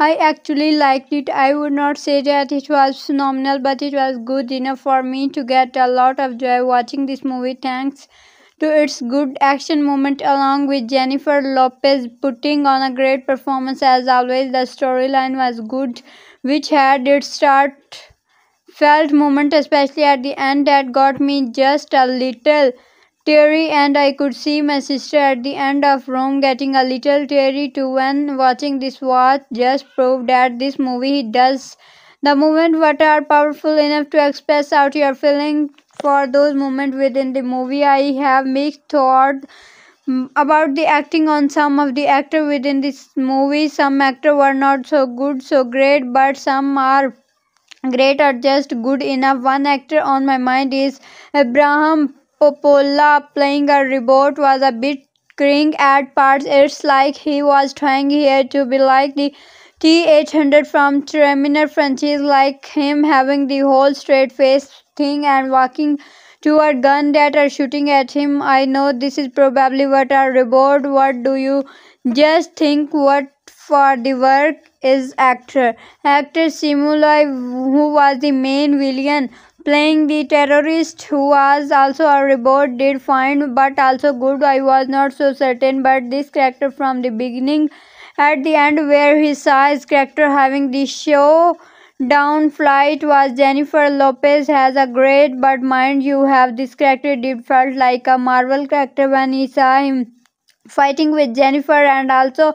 I actually liked it. I would not say that it was phenomenal, but it was good enough for me to get a lot of joy watching this movie thanks to its good action moment along with Jennifer Lopez putting on a great performance as always. The storyline was good, which had its start felt moment especially at the end that got me just a little teary and I could see my sister at the end of room getting a little teary too when watching this watch just proved that this movie does the moment what are powerful enough to express out your feeling for those moments within the movie. I have mixed thought mm, about the acting on some of the actor within this movie. Some actor were not so good, so great, but some are great or just good enough. One actor on my mind is Abraham Popola playing a robot was a bit cringy at parts. It's like he was trying here to be like the T-800 from Terminator franchise, like him having the whole straight face thing and walking toward gun that are shooting at him. I know this is probably what a robot. What do you just think? What for the work is actor. Actor Simulai, who was the main villain playing the terrorist who was also a robot did fine but also good i was not so certain but this character from the beginning at the end where he saw his character having the show down flight was jennifer lopez has a great but mind you have this character did felt like a marvel character when he saw him fighting with jennifer and also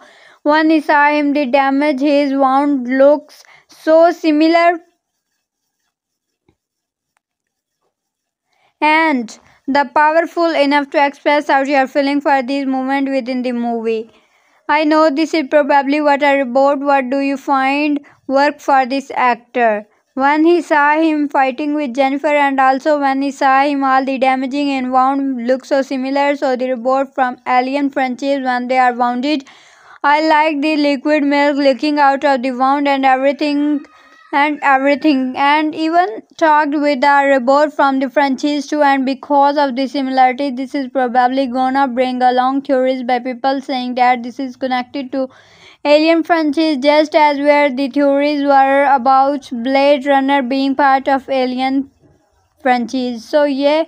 when he saw him the damage his wound looks so similar and the powerful enough to express out your feeling for this moment within the movie. I know this is probably what I report. What do you find work for this actor? When he saw him fighting with Jennifer and also when he saw him all the damaging and wound look so similar so the report from Alien franchise when they are wounded. I like the liquid milk leaking out of the wound and everything and everything and even talked with a robot from the franchise too and because of the similarity this is probably gonna bring along theories by people saying that this is connected to alien franchise just as where the theories were about blade runner being part of alien franchise so yeah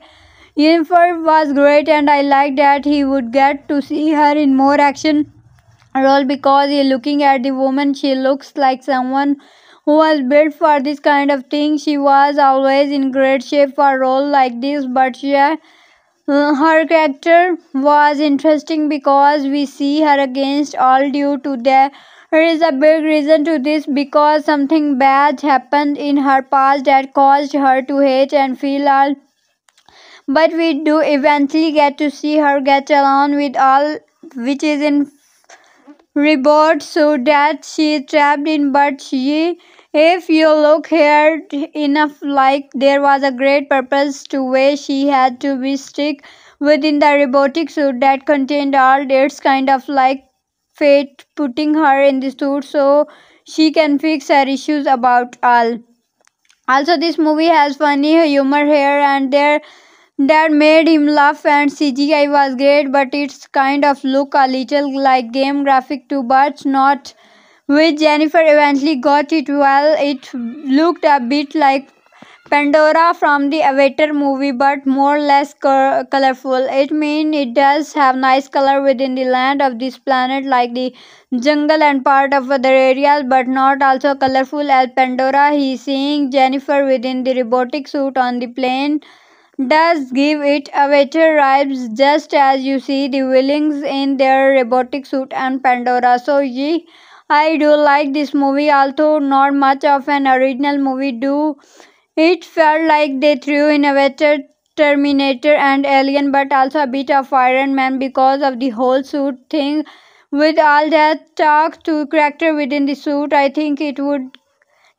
Yennefer was great and I like that he would get to see her in more action role because looking at the woman she looks like someone who was built for this kind of thing. She was always in great shape for a role like this, but she uh, her character was interesting because we see her against all due to there. there is a big reason to this because something bad happened in her past that caused her to hate and feel all but we do eventually get to see her get along with all which is in rebirth so that she is trapped in but she if you look here, enough like there was a great purpose to where she had to be stuck within the robotic suit that contained all its kind of like fate putting her in the suit so she can fix her issues about all. Also this movie has funny humor here and there that made him laugh and CGI was great but it's kind of look a little like game graphic too but not which Jennifer eventually got it while it looked a bit like Pandora from the Avatar movie but more or less colorful. It means it does have nice color within the land of this planet like the jungle and part of other areas but not also colorful as Pandora. He seeing Jennifer within the robotic suit on the plane does give it Avatar vibes just as you see the Willings in their robotic suit and Pandora. So ye I do like this movie, although not much of an original movie. Do it felt like they threw in a better Terminator and Alien, but also a bit of Iron Man because of the whole suit thing. With all that talk to character within the suit, I think it would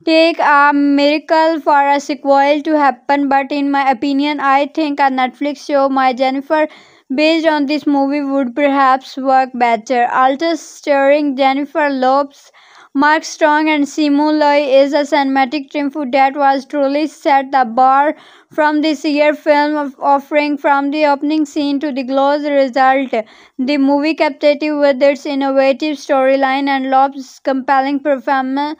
take a miracle for a sequel to happen. But in my opinion, I think a Netflix show, my Jennifer based on this movie would perhaps work better. Also, starring Jennifer Lopez, Mark Strong and Simu Loy is a cinematic triumph that was truly set the bar from this year film offering from the opening scene to the close result. The movie captivated with its innovative storyline and Lopez's compelling performance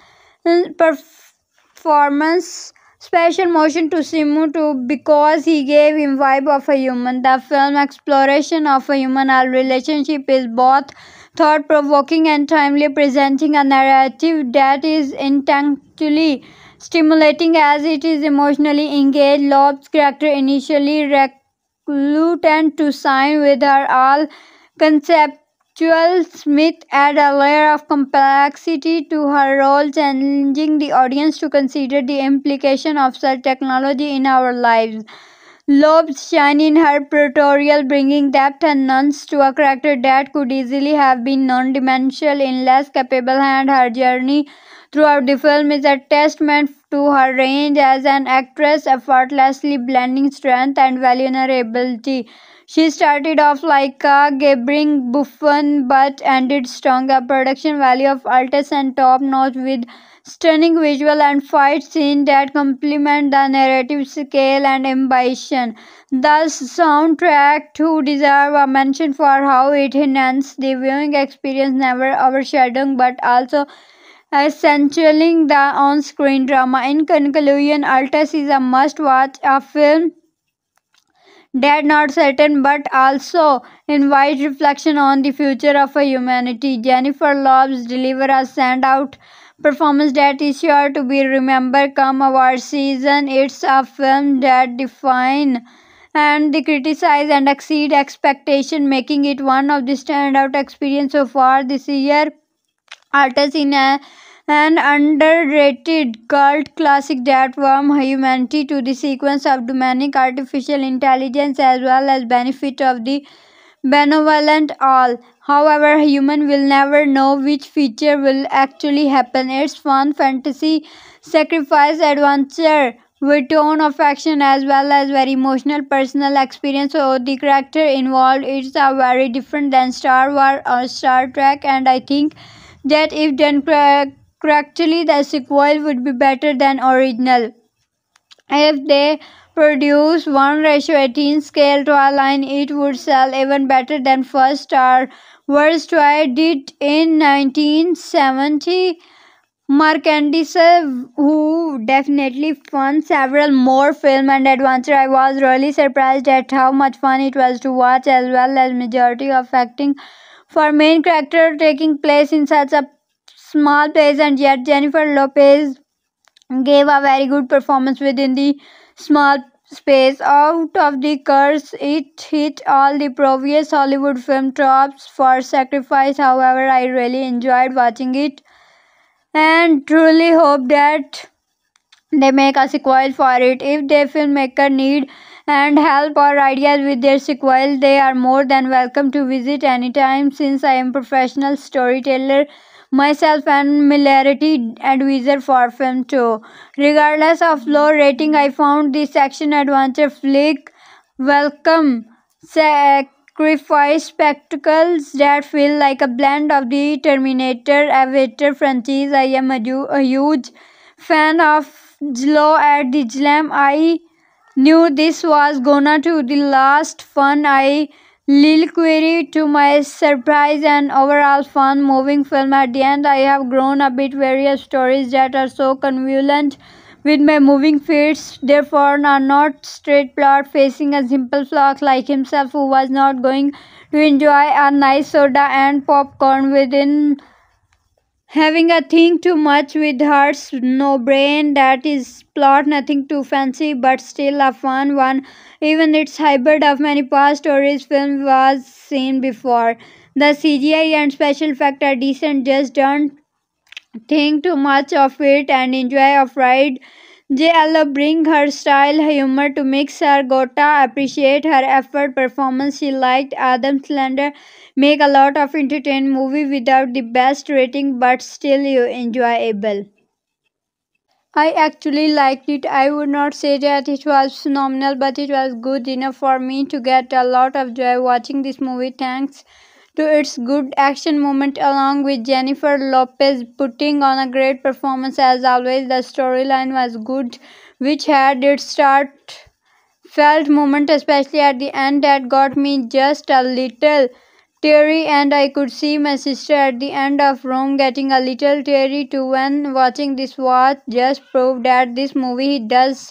special motion to Simu too because he gave him vibe of a human. The film exploration of a human al relationship is both thought-provoking and timely, presenting a narrative that is intellectually stimulating as it is emotionally engaged. Lob's character initially reclutant to sign with her all concept Joel Smith adds a layer of complexity to her role, challenging the audience to consider the implication of such technology in our lives. Lobes shine in her portrayal, bringing depth and nuance to a character that could easily have been non-dimensional in less capable hands. Her journey throughout the film is a testament to her range as an actress, effortlessly blending strength and vulnerability. She started off like a gabbering buffon but ended strong. A production value of Altus and top notch with stunning visual and fight scenes that complement the narrative scale and ambition. The soundtrack to deserve a mention for how it enhanced the viewing experience, never overshadowing but also accentuating the on-screen drama. In conclusion, Altus is a must-watch, a film Dead, not certain but also invite reflection on the future of humanity. Jennifer Lopes delivered a out performance that is sure to be remembered come award season. It's a film that define and the criticize and exceed expectation, making it one of the standout experiences so far this year. Artists in a an underrated cult classic that warm humanity to the sequence of demonic artificial intelligence as well as benefit of the benevolent all. However, human will never know which feature will actually happen. It's fun, fantasy, sacrifice, adventure with tone of action as well as very emotional personal experience so the character involved is a very different than Star Wars or Star Trek and I think that if done Actually, the sequel would be better than original. If they produce 1 ratio 18 scale toy line, it would sell even better than first star Wars toy did in 1970. Mercandisa, who definitely fun several more film and adventure, I was really surprised at how much fun it was to watch, as well as majority of acting for main character taking place in such a small plays and yet Jennifer Lopez gave a very good performance within the small space. Out of the curse, it hit all the previous Hollywood film tropes for sacrifice. However, I really enjoyed watching it and truly hope that they make a sequel for it. If the filmmaker need and help or ideas with their sequel, they are more than welcome to visit anytime since I am professional storyteller myself and Milarity advisor for film too. Regardless of low rating, I found this action adventure flick welcome sacrifice spectacles that feel like a blend of the Terminator Avatar franchise. I am a, a huge fan of Zlo at the Jlam. I knew this was gonna to the last fun I Lil Query to my surprise and overall fun moving film at the end I have grown a bit various of stories that are so convoluted with my moving feats therefore are not straight plot facing a simple flock like himself who was not going to enjoy a nice soda and popcorn within having a thing too much with hearts no brain that is plot nothing too fancy but still a fun one even its hybrid of many past stories film was seen before the cgi and special effects are decent just don't think too much of it and enjoy a ride JLo bring her style humor to mix her gota appreciate her effort performance she liked Adam Slender make a lot of entertained movie without the best rating but still you enjoyable. I actually liked it. I would not say that it was phenomenal, but it was good enough for me to get a lot of joy watching this movie thanks to its good action moment along with Jennifer Lopez putting on a great performance as always. The storyline was good, which had its start felt moment especially at the end that got me just a little teary and I could see my sister at the end of room getting a little teary too when watching this watch just proved that this movie does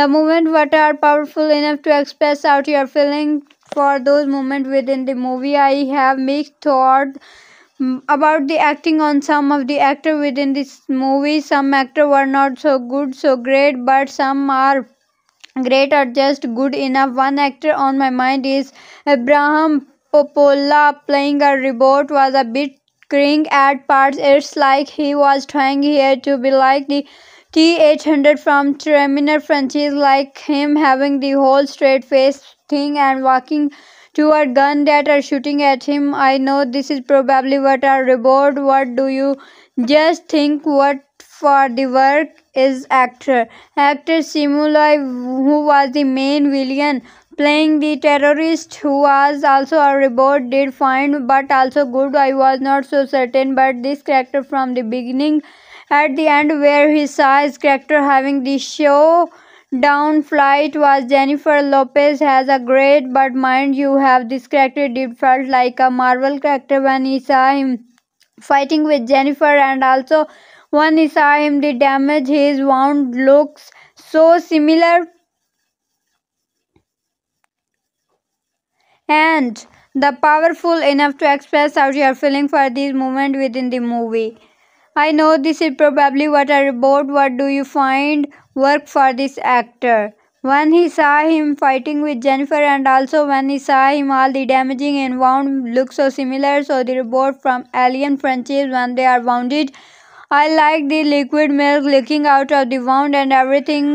the moment what are powerful enough to express out your feeling for those moments within the movie. I have mixed thought mm, about the acting on some of the actor within this movie. Some actor were not so good, so great, but some are great or just good enough. One actor on my mind is Abraham Popola playing a robot was a bit cringy at parts. It's like he was trying here to be like the T-800 from Terminator franchise, like him having the whole straight face thing and walking toward gun that are shooting at him. I know this is probably what a robot. What do you just think? What for the work is actor. Actor Simulai, who was the main villain playing the terrorist who was also a robot did fine but also good i was not so certain but this character from the beginning at the end where he saw his character having the show down flight was Jennifer Lopez has a great but mind you have this character did felt like a Marvel character when he saw him fighting with Jennifer and also when he saw him the damage his wound looks so similar and the powerful enough to express out your feeling for this moment within the movie. I know this is probably what I about. What do you find work for this actor? When he saw him fighting with Jennifer and also when he saw him all the damaging and wound look so similar so the report from Alien franchise when they are wounded. I like the liquid milk leaking out of the wound and everything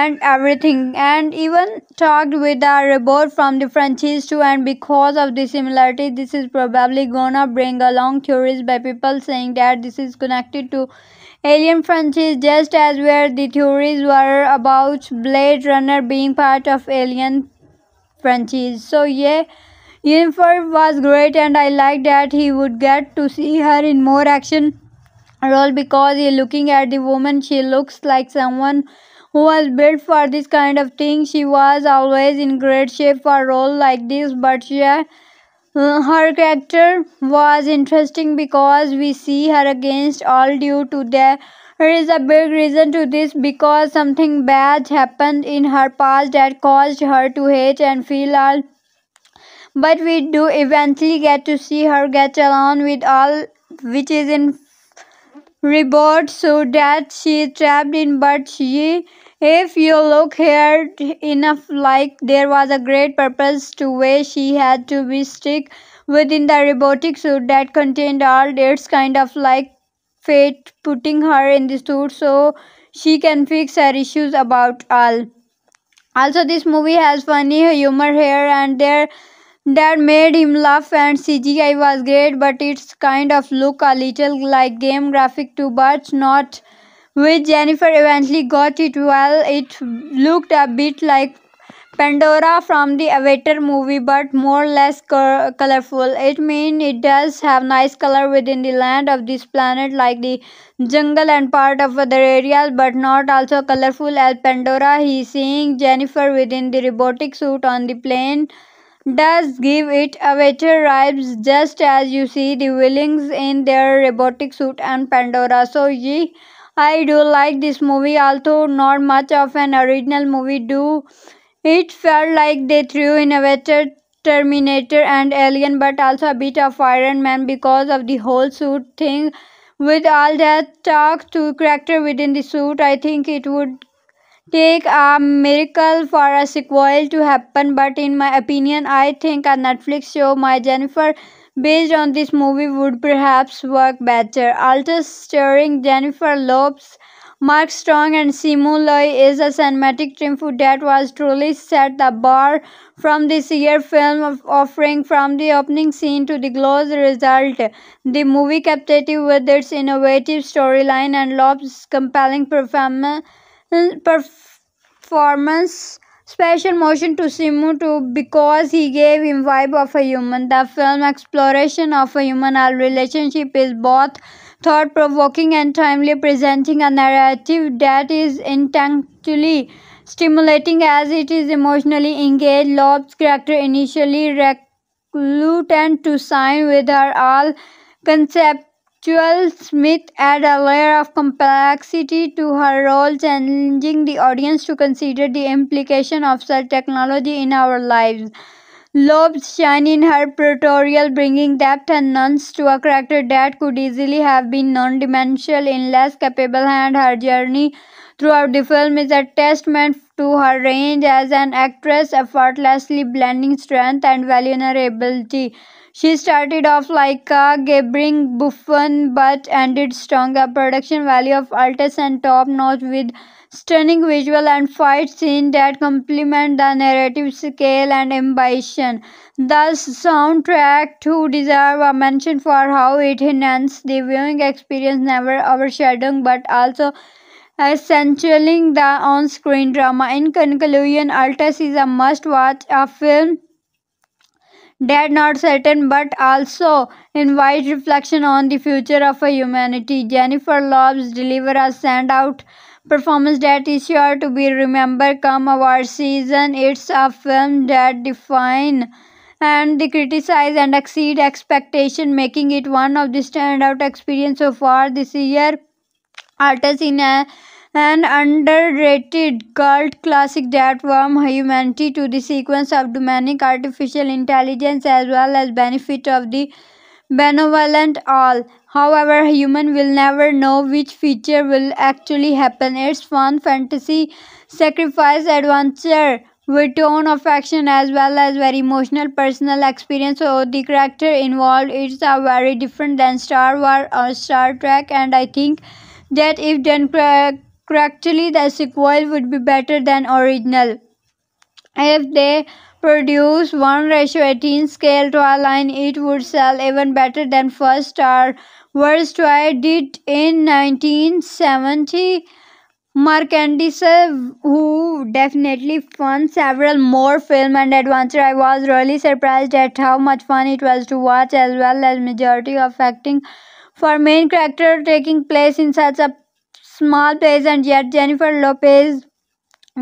and everything and even talked with a robot from the franchise too and because of the similarity this is probably gonna bring along theories by people saying that this is connected to alien franchise just as where the theories were about blade runner being part of alien franchise so yeah Yennefer was great and I liked that he would get to see her in more action role because looking at the woman she looks like someone who was built for this kind of thing. She was always in great shape for a role like this, but she, uh, her character was interesting because we see her against all due to there. there is a big reason to this because something bad happened in her past that caused her to hate and feel all but we do eventually get to see her get along with all which is in reward so that she is trapped in but she if you look here, enough like there was a great purpose to where she had to be stuck within the robotic suit that contained all its kind of like fate putting her in this suit so she can fix her issues about all. Also this movie has funny humor here and there that made him laugh and CGI was great but it's kind of look a little like game graphic too but not which Jennifer eventually got it while it looked a bit like Pandora from the Avatar movie but more or less colorful. It means it does have nice color within the land of this planet like the jungle and part of other areas but not also colorful as Pandora. He seeing Jennifer within the robotic suit on the plane does give it Avatar vibes just as you see the Willings in their robotic suit and Pandora. So ye I do like this movie, although not much of an original movie. Do it felt like they threw in a better Terminator and Alien, but also a bit of Iron Man because of the whole suit thing. With all that talk to character within the suit, I think it would take a miracle for a sequel to happen. But in my opinion, I think a Netflix show, my Jennifer based on this movie would perhaps work better. Alter starring Jennifer Lopez, Mark Strong and Simu Loy is a cinematic triumph that was truly set the bar from this year film offering from the opening scene to the close result. The movie captivated with its innovative storyline and Lopez's compelling performance special motion to Simu too because he gave him vibe of a human. The film exploration of a human-all relationship is both thought-provoking and timely, presenting a narrative that is intellectually stimulating as it is emotionally engaged. Lob's character initially reluctant to sign with her all concept Joel Smith adds a layer of complexity to her role, challenging the audience to consider the implication of such technology in our lives. Lobes shine in her portrayal, bringing depth and nuance to a character that could easily have been non-dimensional in less capable hands. Her journey throughout the film is a testament to her range as an actress, effortlessly blending strength and vulnerability. She started off like a gabbering buffon but ended strong. A production value of Altus and top notch with stunning visual and fight scenes that complement the narrative scale and ambition. The soundtrack to deserve a mention for how it enhanced the viewing experience, never overshadowing but also accentuating the on-screen drama. In conclusion, Altus is a must-watch, a film Dead, not certain but also invites reflection on the future of humanity. Jennifer Lopes delivers a standout performance that is sure to be remembered come award season. It's a film that define and the criticize and exceed expectation, making it one of the standout experience so far this year. Artists in a an underrated cult classic that warm humanity to the sequence of demonic artificial intelligence as well as benefit of the benevolent all. However, human will never know which feature will actually happen. It's fun, fantasy, sacrifice, adventure with tone of action as well as very emotional personal experience so the character involved is a very different than Star Wars or Star Trek and I think that if done Correctly, the sequel would be better than original. If they produce 1 ratio 18 scale to align, it would sell even better than first star Wars toy did in 1970. Mercandisa, who definitely fun several more film and adventure. I was really surprised at how much fun it was to watch, as well as majority of acting for main character taking place in such a small pace and yet Jennifer Lopez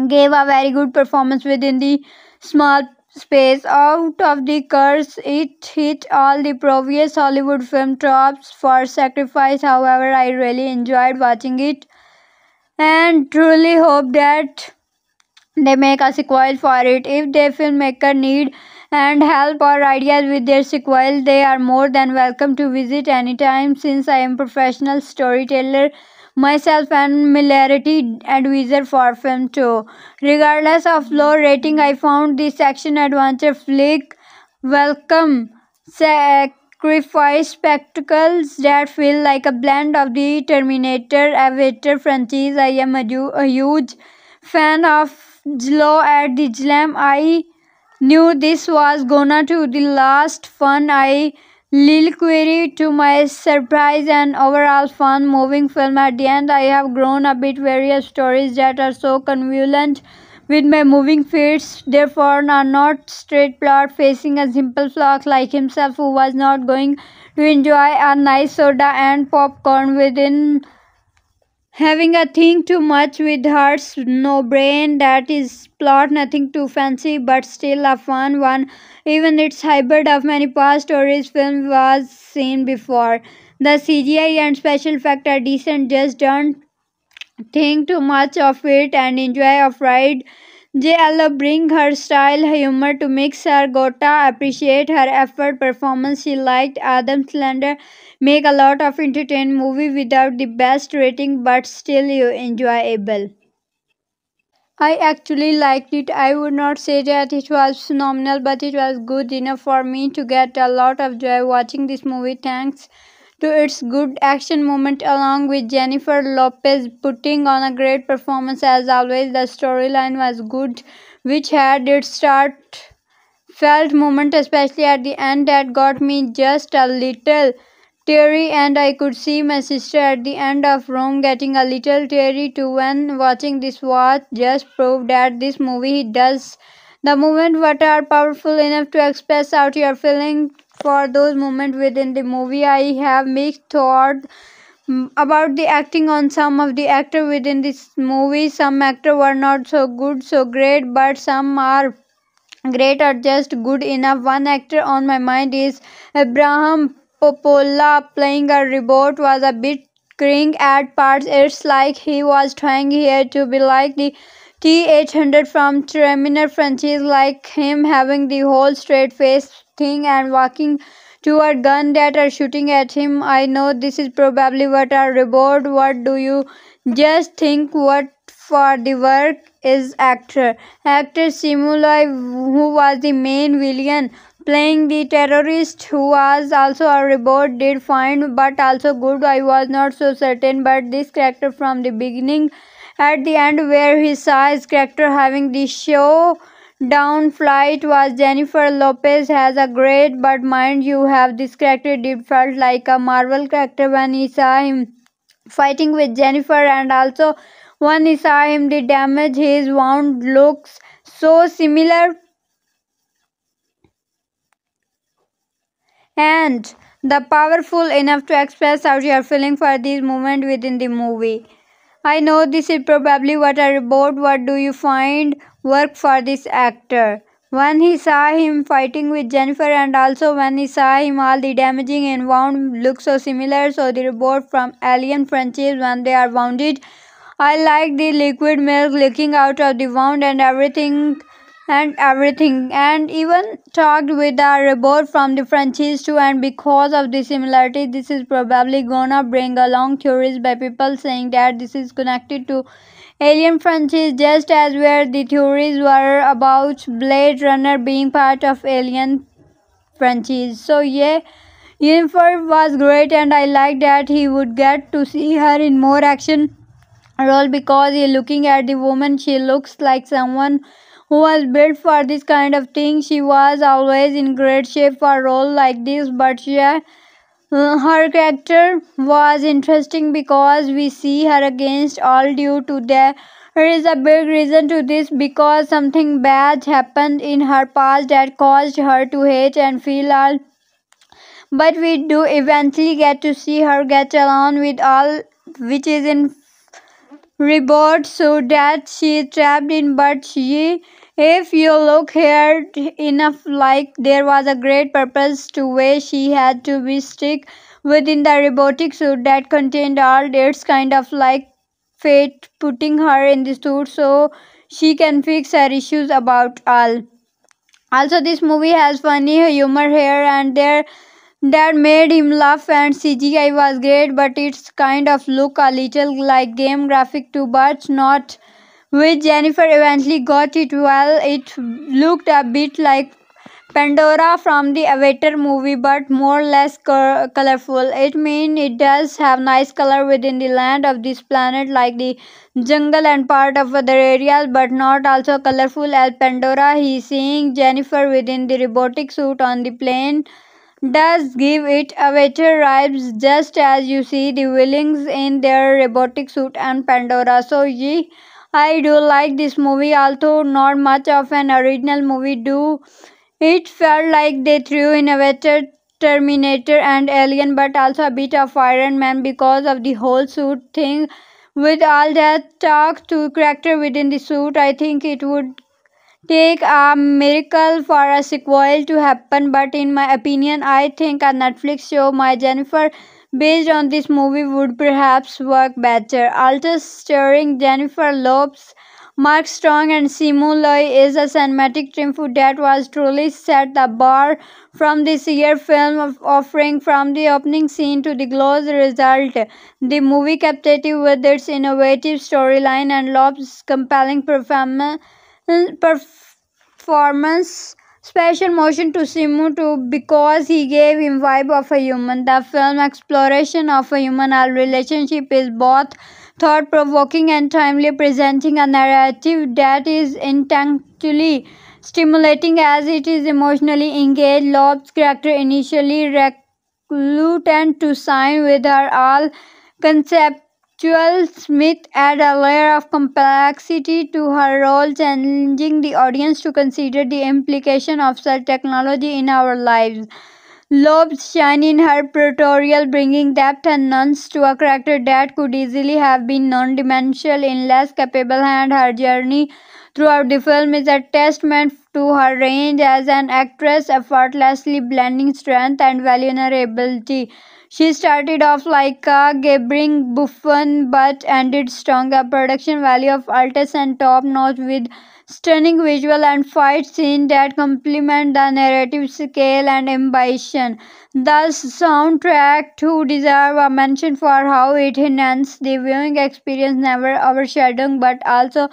gave a very good performance within the small space. Out of the curse, it hit all the previous Hollywood film tropes for sacrifice. However, I really enjoyed watching it and truly hope that they make a sequel for it. If the filmmaker need and help or ideas with their sequel, they are more than welcome to visit anytime since I am professional storyteller myself and Milarity advisor for film too. Regardless of low rating, I found this action adventure flick welcome sacrifice spectacles that feel like a blend of the Terminator Avatar franchise. I am a, a huge fan of JLO at the Jlam. I knew this was gonna to the last fun I Lil Query to my surprise and overall fun moving film at the end I have grown a bit various stories that are so convoluted with my moving feats therefore are not straight plot facing a simple flock like himself who was not going to enjoy a nice soda and popcorn within having a thing too much with hearts, no brain that is plot nothing too fancy but still a fun one even its hybrid of many past stories film was seen before the cgi and special effects are decent just don't think too much of it and enjoy a ride JLO bring her style humor to mix her gota appreciate her effort performance she liked Adam slender make a lot of entertained movie without the best rating but still you enjoyable. I actually liked it. I would not say that it was phenomenal, but it was good enough for me to get a lot of joy watching this movie thanks to its good action moment along with Jennifer Lopez putting on a great performance as always. The storyline was good, which had its start felt moment especially at the end that got me just a little teary and I could see my sister at the end of room getting a little teary too when watching this watch just proved that this movie does the moment what are powerful enough to express out your feeling for those moments within the movie. I have mixed thought mm, about the acting on some of the actors within this movie. Some actors were not so good, so great, but some are great or just good enough. One actor on my mind is Abraham Popola playing a robot was a bit cringy at parts. It's like he was trying here to be like the T800 from Terminator franchise, like him having the whole straight face thing and walking toward gun that are shooting at him. I know this is probably what a robot. What do you just think? What for the work is actor. Actor Simulai, who was the main villain playing the terrorist who was also a robot did fine but also good i was not so certain but this character from the beginning at the end where he saw his character having the show down flight was jennifer lopez has a great but mind you have this character did felt like a marvel character when he saw him fighting with jennifer and also when he saw him the damage his wound looks so similar and the powerful enough to express how you are feeling for this moment within the movie. I know this is probably what I wrote. What do you find work for this actor? When he saw him fighting with Jennifer and also when he saw him all the damaging and wound look so similar so the robot from Alien franchise when they are wounded. I like the liquid milk leaking out of the wound and everything and everything and even talked with a robot from the franchise too and because of the similarity this is probably gonna bring along theories by people saying that this is connected to alien franchise just as where the theories were about blade runner being part of alien franchise so yeah Yennefer was great and I liked that he would get to see her in more action role because he looking at the woman she looks like someone who was built for this kind of thing. She was always in great shape for role like this, but she uh, her character was interesting because we see her against all due to the there is a big reason to this because something bad happened in her past that caused her to hate and feel all but we do eventually get to see her get along with all which is in reward so that she is trapped in but she if you look here, enough like there was a great purpose to where she had to be stuck within the robotic suit that contained all its kind of like fate putting her in the suit so she can fix her issues about all. Also this movie has funny humor here and there that made him laugh and CGI was great but it's kind of look a little like game graphic too but not which Jennifer eventually got it while it looked a bit like Pandora from the Avatar movie but more less colorful. It means it does have nice color within the land of this planet like the jungle and part of other areas but not also colorful as Pandora. He seeing Jennifer within the robotic suit on the plane does give it Avatar vibes just as you see the Willings in their robotic suit and Pandora. So ye I do like this movie, although not much of an original movie. Do it felt like they threw in a better Terminator and Alien, but also a bit of Iron Man because of the whole suit thing. With all that talk to character within the suit, I think it would take a miracle for a sequel to happen. But in my opinion, I think a Netflix show, my Jennifer based on this movie would perhaps work better. Alter starring Jennifer Lopez, Mark Strong and Simu Loy is a cinematic triumph that was truly set the bar from this year film offering from the opening scene to the close result. The movie captivated with its innovative storyline and Lopez's compelling performance special motion to Simu too because he gave him vibe of a human. The film exploration of a human al relationship is both thought-provoking and timely, presenting a narrative that is intellectually stimulating as it is emotionally engaged. Lob's character initially reluctant to sign with her all concept Jewel Smith adds a layer of complexity to her role, challenging the audience to consider the implication of such technology in our lives. Lobes shine in her portrayal, bringing depth and nuance to a character that could easily have been non-dimensional in less capable hands. Her journey throughout the film is a testament to her range as an actress, effortlessly blending strength and vulnerability. She started off like a gibbering buffon but ended strong. A production value of Altus and top notch with stunning visual and fight scenes that complement the narrative scale and ambition. The soundtrack too deserve a mention for how it enhanced the viewing experience, never overshadowing but also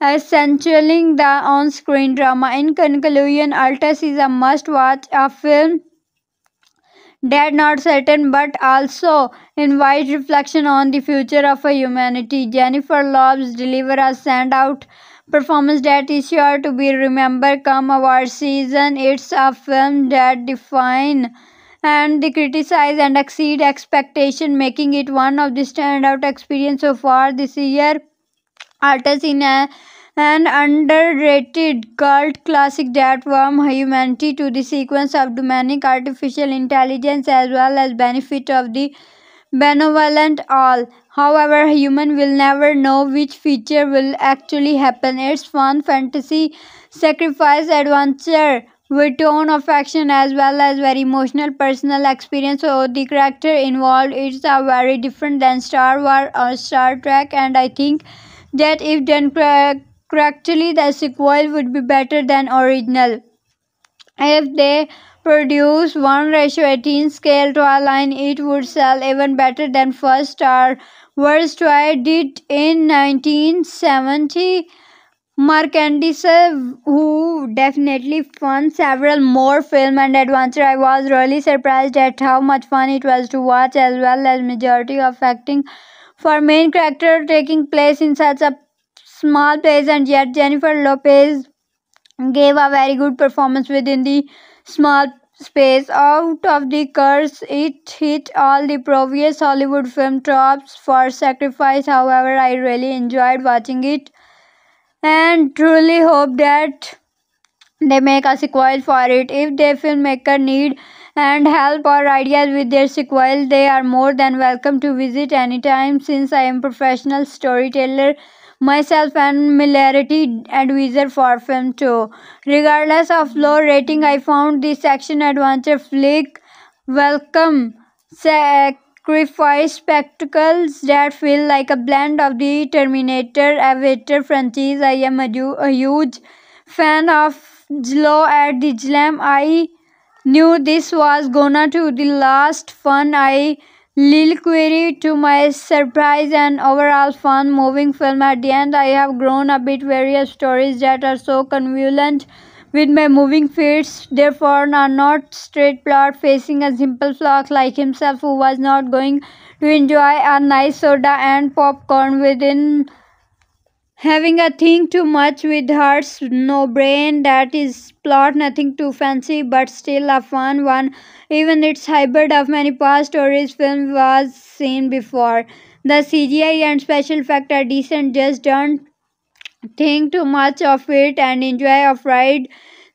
accentuating the on-screen drama. In conclusion, Altus is a must-watch, a film Dead, not certain but also invite reflection on the future of humanity. Jennifer Lobb's deliver a standout performance that is sure to be remembered come award season. It's a film that define and the criticize and exceed expectation, making it one of the standout experience so far this year. Artists in a an underrated cult classic that warmed humanity to the sequence of demonic artificial intelligence as well as benefit of the benevolent all. However, human will never know which feature will actually happen. It's fun, fantasy, sacrifice, adventure, with tone of action as well as very emotional personal experience. So the character involved is a very different than Star Wars or Star Trek, and I think that if done correctly, the sequel would be better than original. If they produce 1 ratio 18 scale to line, it would sell even better than first Star Worst toy did in 1970. Mercandisa, who definitely fun several more film and adventure, I was really surprised at how much fun it was to watch, as well as majority of acting for main character taking place in such a small pace and yet Jennifer Lopez gave a very good performance within the small space. Out of the curse, it hit all the previous Hollywood film tropes for sacrifice. However, I really enjoyed watching it and truly hope that they make a sequel for it. If the filmmaker need and help or ideas with their sequel, they are more than welcome to visit anytime since I am professional storyteller myself and Milarity advisor for film too. Regardless of low rating, I found this action adventure flick welcome. Sacrifice spectacles that feel like a blend of the Terminator Avatar franchise. I am a, a huge fan of Zlo at the Jlam. I knew this was gonna to the last fun I Lil Query to my surprise and overall fun moving film at the end I have grown a bit various stories that are so convoluted with my moving fears therefore are not straight plot facing a simple flock like himself who was not going to enjoy a nice soda and popcorn within having a thing too much with hearts, no brain that is plot nothing too fancy but still a fun one even its hybrid of many past stories film was seen before the cgi and special effects are decent just don't think too much of it and enjoy a ride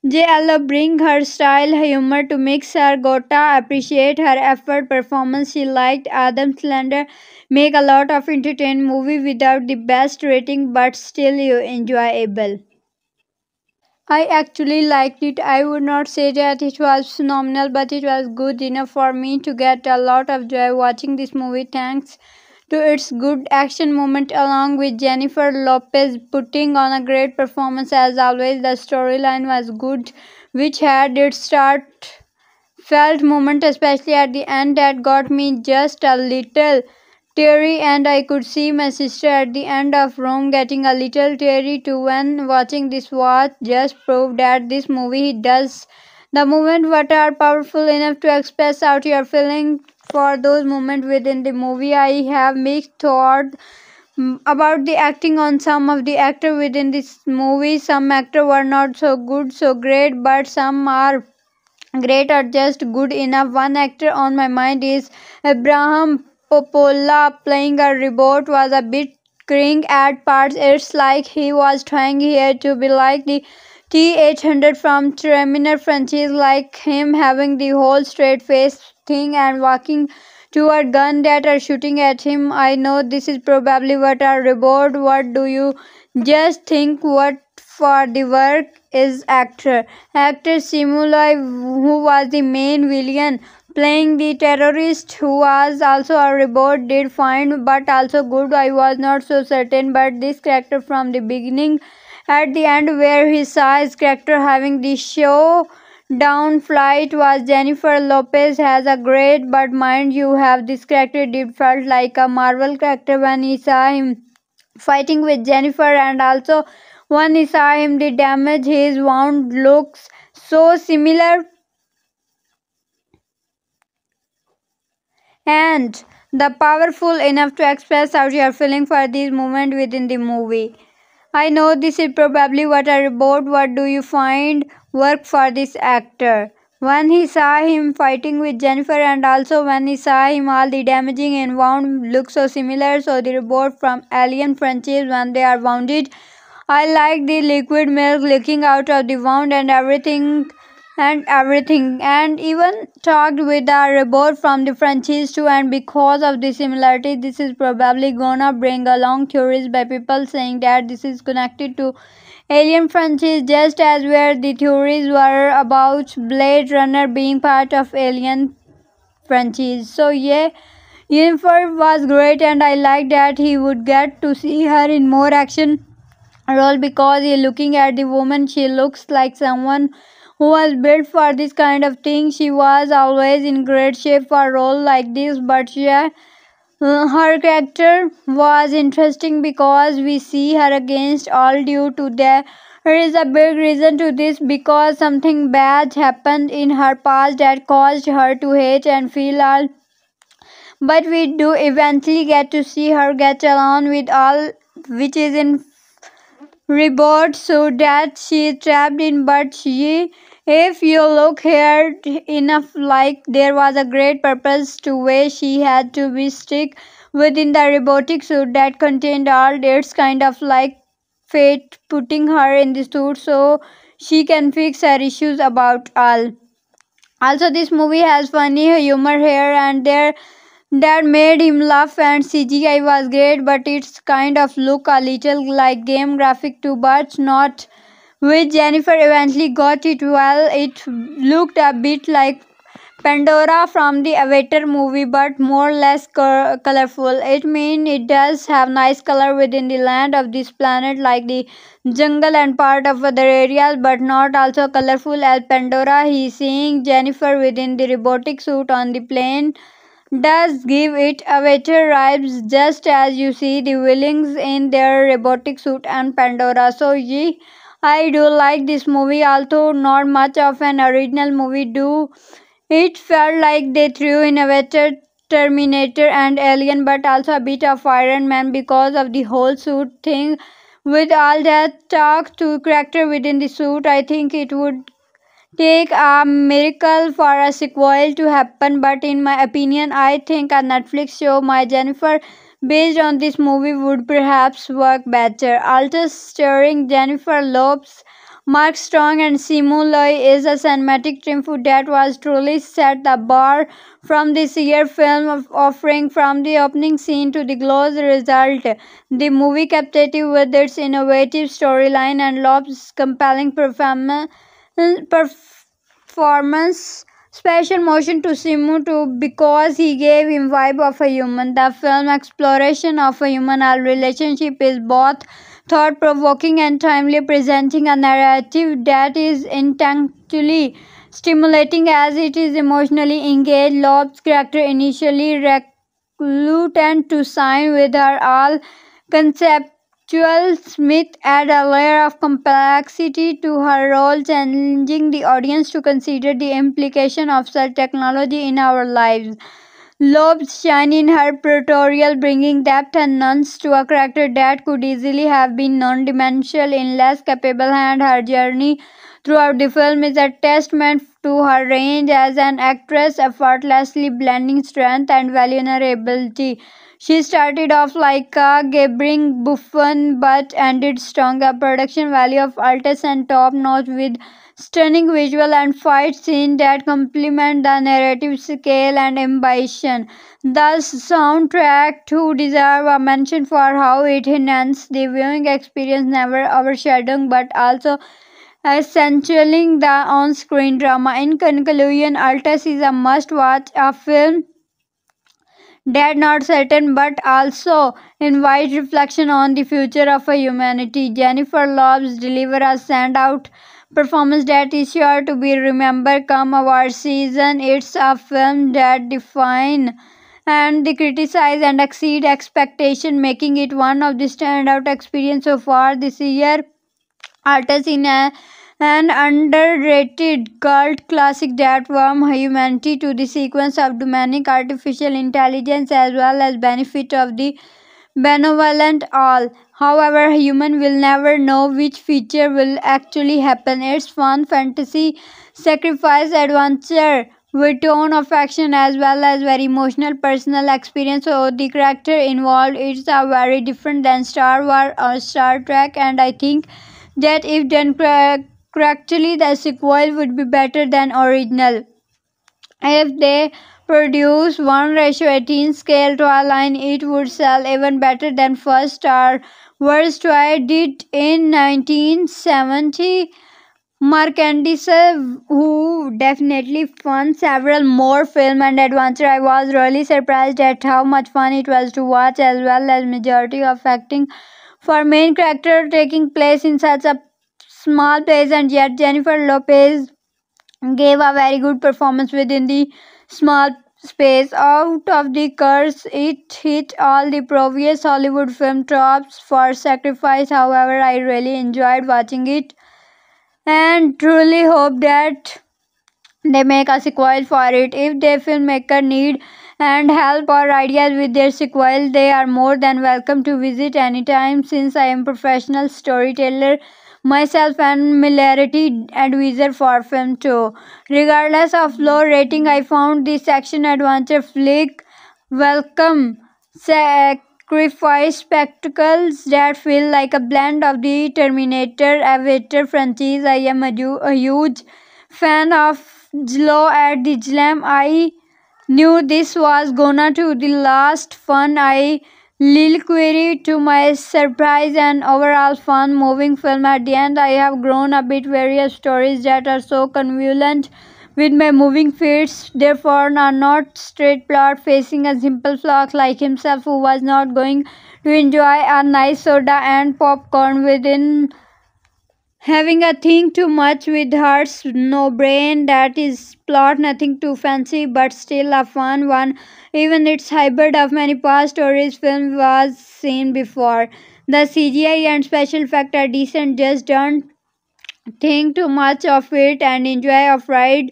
JLO bring her style humor to mix her gota appreciate her effort performance she liked Adam slender make a lot of entertain movie without the best rating but still you enjoyable. I actually liked it. I would not say that it was phenomenal, but it was good enough for me to get a lot of joy watching this movie thanks to its good action moment along with Jennifer Lopez putting on a great performance as always. The storyline was good, which had its start felt moment especially at the end that got me just a little teary and I could see my sister at the end of room getting a little teary too when watching this watch just proved that this movie does the moment what are powerful enough to express out your feeling for those moments within the movie I have mixed thought mm, about the acting on some of the actor within this movie some actor were not so good so great but some are great or just good enough one actor on my mind is Abraham Coppola playing a robot was a bit cringy at parts. It's like he was trying here to be like the T-800 from Terminator franchise, like him having the whole straight face thing and walking toward gun that are shooting at him. I know this is probably what a robot. What do you just think? What for the work is actor. Actor Simulai, who was the main villain, playing the terrorist who was also a robot did fine but also good i was not so certain but this character from the beginning at the end where he saw his character having the show down flight was jennifer lopez has a great but mind you have this character did felt like a marvel character when he saw him fighting with jennifer and also when he saw him the damage his wound looks so similar and the powerful enough to express how you are feeling for this moment within the movie. I know this is probably what I about. What do you find work for this actor? When he saw him fighting with Jennifer and also when he saw him all the damaging and wound look so similar so the report from Alien franchise when they are wounded. I like the liquid milk leaking out of the wound and everything and everything and even talked with a robot from the franchise too and because of the similarity this is probably gonna bring along theories by people saying that this is connected to alien franchise just as where the theories were about blade runner being part of alien franchise so yeah Unifer was great and I liked that he would get to see her in more action role because he looking at the woman she looks like someone who was built for this kind of thing. She was always in great shape for role like this, but she uh, her character was interesting because we see her against all due to there is a big reason to this because something bad happened in her past that caused her to hate and feel all but we do eventually get to see her get along with all which is in reward so that she trapped in but she if you look here enough like there was a great purpose to where she had to be stuck within the robotic suit that contained all its kind of like fate putting her in the suit so she can fix her issues about all also this movie has funny humor here and there that made him laugh and CGI was great but its kind of look a little like game graphic too. but not with Jennifer eventually got it well. It looked a bit like Pandora from the Avatar movie but more or less colorful. It means it does have nice color within the land of this planet like the jungle and part of other areas but not also colorful as Pandora. He seeing Jennifer within the robotic suit on the plane does give it a better vibe just as you see the Willings in their robotic suit and Pandora. So yeah, I do like this movie although not much of an original movie do. It felt like they threw in a better Terminator and Alien but also a bit of Iron Man because of the whole suit thing. With all that talk to character within the suit, I think it would take a miracle for a sequel to happen but in my opinion i think a netflix show my jennifer based on this movie would perhaps work better also starring jennifer lopes mark strong and simu loy is a cinematic triumph that was truly set the bar from this year film offering from the opening scene to the close result the movie captivated with its innovative storyline and lopes compelling performance performance special motion to Simu too because he gave him vibe of a human. The film exploration of a human al relationship is both thought-provoking and timely, presenting a narrative that is intellectually stimulating as it is emotionally engaged. Lob's character initially reluctant to sign with her all concept Joel Smith adds a layer of complexity to her role, challenging the audience to consider the implication of such technology in our lives. Lobes shine in her portrayal, bringing depth and nuance to a character that could easily have been non-dimensional in less capable hands. Her journey throughout the film is a testament to her range as an actress, effortlessly blending strength and vulnerability. She started off like a gabbering buffon but ended strong. A production value of Altus and top notch with stunning visual and fight scenes that complement the narrative scale and ambition. The soundtrack to deserve a mention for how it enhances the viewing experience, never overshadowing but also accentuating the on-screen drama. In conclusion, Altus is a must-watch, a film dead not certain but also invites reflection on the future of humanity. Jennifer Lopez delivers a standout performance that is sure to be remembered come award season. It's a film that define and they criticize and exceed expectation, making it one of the standout experience so far this year. Artists in a an underrated cult classic that warm humanity to the sequence of demonic artificial intelligence as well as benefit of the benevolent all. However, human will never know which feature will actually happen. It's fun, fantasy, sacrifice, adventure with tone of action as well as very emotional personal experience so the character involved is a very different than Star Wars or Star Trek and I think that if done correctly, the sequel would be better than original. If they produce 1 ratio 18 scale to line, it would sell even better than first Star Wars toy did in 1970. Merchandise, who definitely fun several more film and adventure. I was really surprised at how much fun it was to watch, as well as majority of acting for main character taking place in such a small plays and yet Jennifer Lopez gave a very good performance within the small space. Out of the curse, it hit all the previous Hollywood film tropes for sacrifice. However, I really enjoyed watching it and truly hope that they make a sequel for it. If the filmmaker need and help or ideas with their sequel, they are more than welcome to visit anytime since I am professional storyteller myself and Milarity advisor for film too. Regardless of low rating, I found this action adventure flick welcome sacrifice spectacles that feel like a blend of the Terminator Avatar franchise. I am a, a huge fan of Glow at the Glam. I knew this was gonna to the last fun I Lil Query to my surprise and overall fun moving film at the end I have grown a bit various stories that are so convoluted with my moving fears therefore are not straight plot facing a simple flock like himself who was not going to enjoy a nice soda and popcorn within having a thing too much with hearts, no brain that is plot nothing too fancy but still a fun one even its hybrid of many past stories film was seen before the cgi and special effects are decent just don't think too much of it and enjoy a ride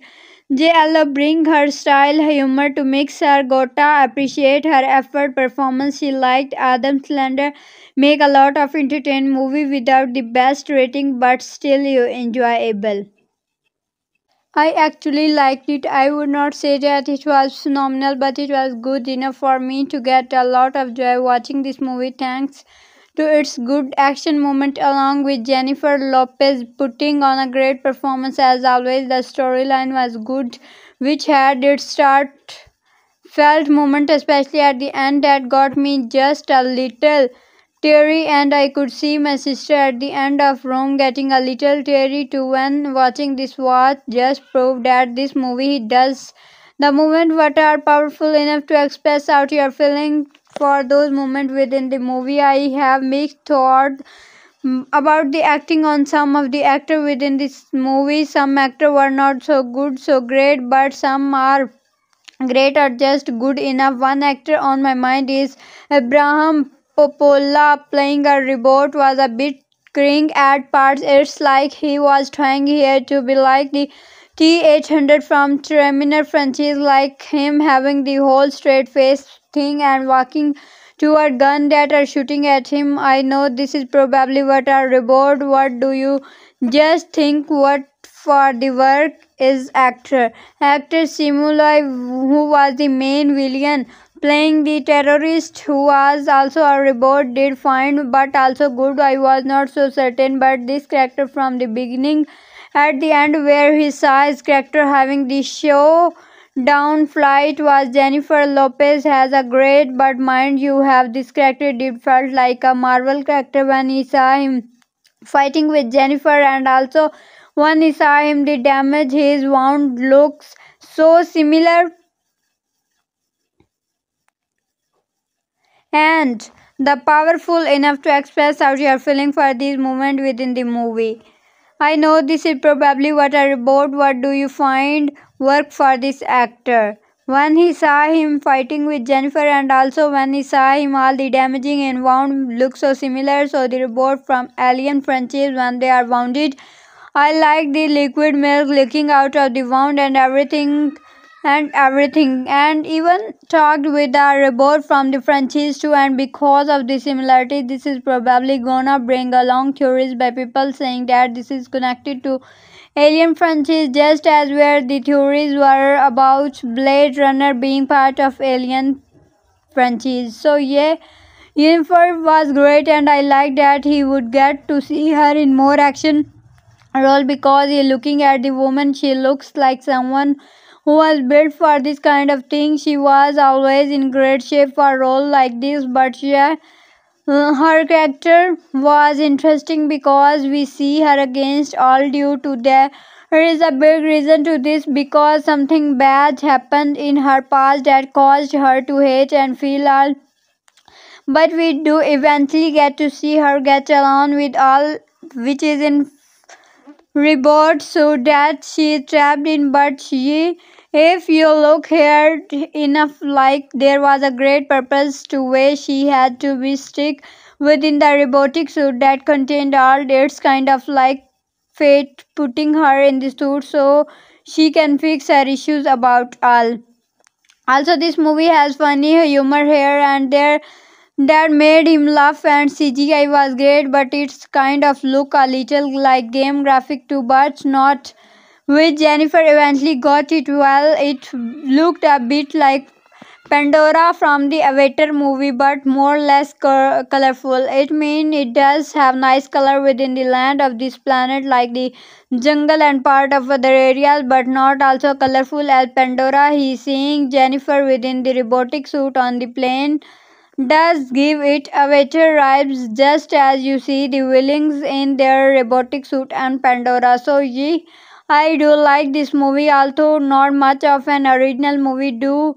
J-Lo her style humor to mix her got appreciate her effort performance she liked Adam Sandler make a lot of entertain movie without the best rating but still you enjoyable. I actually liked it. I would not say that it was phenomenal but it was good enough for me to get a lot of joy watching this movie. Thanks to its good action moment along with Jennifer Lopez putting on a great performance as always the storyline was good which had its start felt moment especially at the end that got me just a little teary and I could see my sister at the end of Rome getting a little teary too when watching this watch just proved that this movie does the moment what are powerful enough to express out your feelings for those moments within the movie. I have mixed thoughts mm, about the acting on some of the actors within this movie. Some actors were not so good, so great, but some are great or just good enough. One actor on my mind is Abraham Popola playing a robot was a bit cringe at parts. It's like he was trying here to be like the T800 from Terminator franchise, like him having the whole straight face thing and walking toward gun that are shooting at him. I know this is probably what are reward. What do you just think what for the work is actor. Actor Simulai who was the main villain playing the terrorist who was also a robot did fine but also good. I was not so certain but this character from the beginning at the end where he saw his character having the show down flight was Jennifer Lopez has a great but mind you have this character did felt like a Marvel character when he saw him fighting with Jennifer and also when he saw him the damage his wound looks so similar and the powerful enough to express out your feeling for this moment within the movie. I know this is probably what I report. What do you find? work for this actor. When he saw him fighting with Jennifer and also when he saw him all the damaging and wound look so similar so the report from Alien franchise when they are wounded. I like the liquid milk leaking out of the wound and everything and everything and even talked with the robot from the franchise too and because of the similarity this is probably gonna bring along theories by people saying that this is connected to Alien franchise just as where the theories were about Blade Runner being part of Alien franchise. So yeah, Unifer was great and I liked that he would get to see her in more action role because looking at the woman she looks like someone who was built for this kind of thing. She was always in great shape for role like this but yeah uh, her character was interesting because we see her against all due to that there is a big reason to this because something bad happened in her past that caused her to hate and feel all but we do eventually get to see her get along with all which is in reward. so that she is trapped in but she if you look here, enough like there was a great purpose to where she had to be stuck within the robotic suit that contained all its kind of like fate putting her in the suit so she can fix her issues about all. Also this movie has funny humor here and there that made him laugh and CGI was great but it's kind of look a little like game graphic too but not which Jennifer eventually got it. Well, it looked a bit like Pandora from the Avatar movie, but more or less colorful. It means it does have nice color within the land of this planet, like the jungle and part of other areas, but not also colorful as Pandora. He seeing Jennifer within the robotic suit on the plane does give it Avatar vibes, just as you see the Willings in their robotic suit and Pandora. So, ye. Yeah, I do like this movie, although not much of an original movie. Do